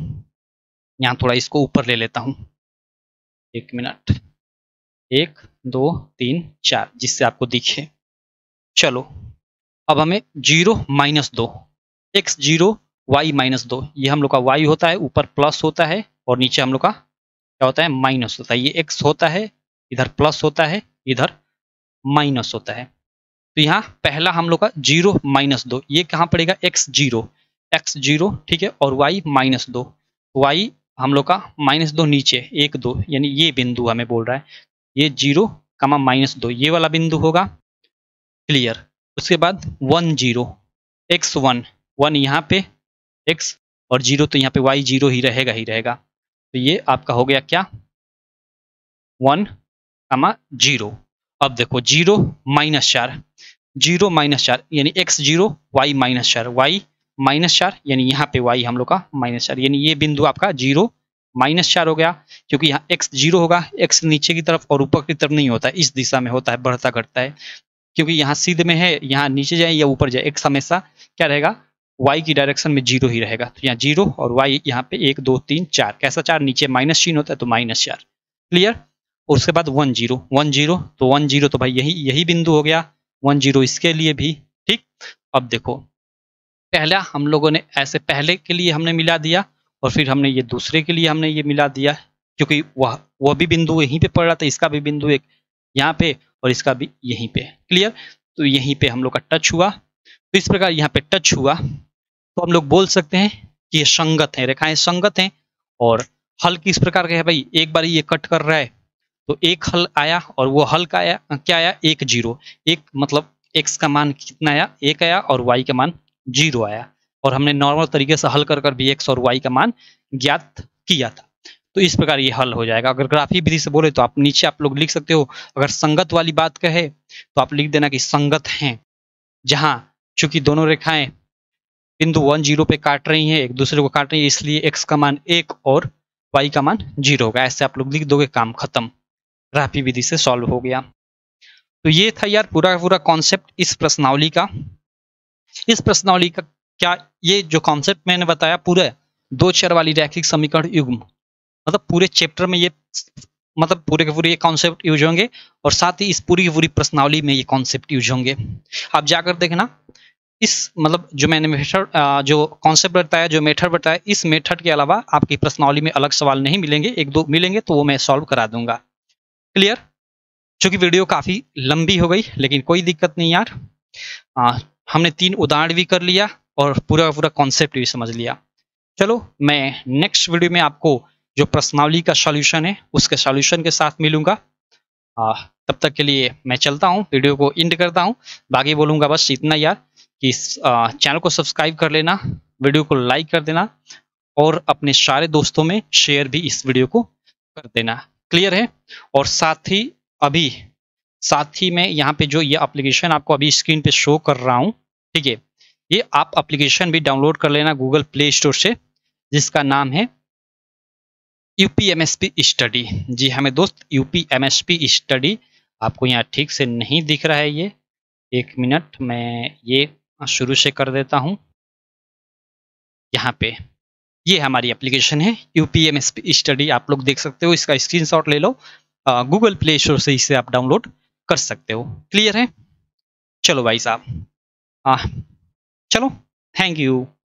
यहाँ थोड़ा इसको ऊपर ले लेता हूं एक मिनट एक दो तीन चार जिससे आपको दिखे चलो अब हमें जीरो माइनस दो एक्स जीरो वाई माइनस दो ये हम लोग का वाई होता है ऊपर प्लस होता है और नीचे हम लोग का क्या होता है माइनस होता है ये एक्स होता है इधर प्लस होता है इधर माइनस होता है तो यहाँ पहला हम लोग का जीरो माइनस दो ये कहाँ पड़ेगा एक्स जीरो एक्स जीरो ठीक है और वाई माइनस दो वाई हम लोग का माइनस दो नीचे एक दो यानी ये बिंदु हमें बोल रहा है ये जीरो कमा माइनस दो ये वाला बिंदु होगा क्लियर उसके बाद one zero x one one यहाँ पे एक्स और जीरो तो यहाँ पे वाई जीरो ही रहेगा ही रहेगा तो ये आपका हो गया क्या वन कमा जीरो अब देखो जीरो माइनस चार जीरो माइनस चार यानी एक्स जीरो वाई माइनस चार वाई माइनस चार यानी यहाँ पे वाई हम लोग का माइनस चार यानी ये बिंदु आपका जीरो माइनस चार हो गया क्योंकि यहाँ एक्स जीरो होगा एक्स नीचे की तरफ और ऊपर की तरफ नहीं होता इस दिशा में होता है बढ़ता घटता है क्योंकि यहाँ सीध में है यहाँ नीचे जाए या ऊपर जाए एक्स हमेशा क्या रहेगा y की डायरेक्शन में जीरो ही रहेगा तो यहाँ जीरो और y यहाँ पे एक दो तीन चार कैसा चार नीचे माइनस चीन होता है तो माइनस चार क्लियर उसके बाद वन जीरो वन जीरो तो वन जीरो तो भाई यही यही बिंदु हो गया वन जीरो इसके लिए भी ठीक अब देखो पहला हम लोगों ने ऐसे पहले के लिए हमने मिला दिया और फिर हमने ये दूसरे के लिए हमने ये मिला दिया क्योंकि वह वह भी बिंदु यहीं पे पड़ रहा था इसका भी बिंदु एक यहाँ पे और इसका भी यहीं पे क्लियर तो यहीं पे हम लोग का टच हुआ तो इस प्रकार यहाँ पे टच हुआ तो हम लोग बोल सकते हैं कि ये संगत है रेखाएं संगत हैं और हल किस प्रकार का है भाई एक बार ये कट कर रहा है तो एक हल आया और वो हल का आया क्या आया एक जीरो एक मतलब एक्स का मान कितना आया एक आया और वाई का मान जीरो आया और हमने नॉर्मल तरीके से हल कर कर भी एक्स और वाई का मान ज्ञात किया था तो इस प्रकार ये हल हो जाएगा अगर ग्राफी विधि से बोले तो आप नीचे आप लोग लिख सकते हो अगर संगत वाली बात कहे तो आप लिख देना कि संगत हैं जहां चूंकि दोनों रेखाएं बिंदु वन जीरो पे काट रही है एक दूसरे को काट रही है इसलिए एक्स का मान एक और वाई का मान जीरो होगा ऐसे आप लोग लिख दोगे काम खत्म राफी विधि से सॉल्व हो गया तो ये था यार पूरा पूरा कॉन्सेप्ट इस प्रश्नावली का इस प्रश्नावली का क्या ये जो कॉन्सेप्ट मैंने बताया पूरे दो चर वाली रैखिक समीकरण युग्म मतलब पूरे चैप्टर में ये मतलब पूरे के पूरे ये कॉन्सेप्ट यूज होंगे और साथ ही इस पूरी पूरी प्रश्नावली में ये कॉन्सेप्ट यूज होंगे आप जाकर देखना इस मतलब जो मैंने मेथड जो कॉन्सेप्ट बताया जो मेथड बताया इस मेथड के अलावा आपकी प्रश्नावली में अलग सवाल नहीं मिलेंगे एक दो मिलेंगे तो वो मैं सॉल्व करा दूंगा क्लियर चूंकि वीडियो काफ़ी लंबी हो गई लेकिन कोई दिक्कत नहीं यार आ, हमने तीन उदाहरण भी कर लिया और पूरा पूरा कॉन्सेप्ट भी समझ लिया चलो मैं नेक्स्ट वीडियो में आपको जो प्रश्नावली का सॉल्यूशन है उसके सॉल्यूशन के साथ मिलूंगा आ, तब तक के लिए मैं चलता हूँ वीडियो को इंड करता हूँ बाकी बोलूंगा बस इतना यार कि इस चैनल को सब्सक्राइब कर लेना वीडियो को लाइक कर देना और अपने सारे दोस्तों में शेयर भी इस वीडियो को कर देना क्लियर है और साथ ही अभी साथ ही मैं यहाँ पे जो ये एप्लीकेशन आपको अभी स्क्रीन पे शो कर रहा हूँ ठीक है ये आप एप्लीकेशन भी डाउनलोड कर लेना गूगल प्ले स्टोर से जिसका नाम है यूपीएमएसपी स्टडी जी हमें हाँ दोस्त यूपीएमएसपी स्टडी आपको यहाँ ठीक से नहीं दिख रहा है ये एक मिनट मैं ये शुरू से कर देता हूँ यहाँ पे ये हमारी एप्लीकेशन है यू पी स्टडी आप लोग देख सकते हो इसका स्क्रीनशॉट ले लो गूगल प्ले स्टोर से इसे आप डाउनलोड कर सकते हो क्लियर है चलो भाई साहब चलो थैंक यू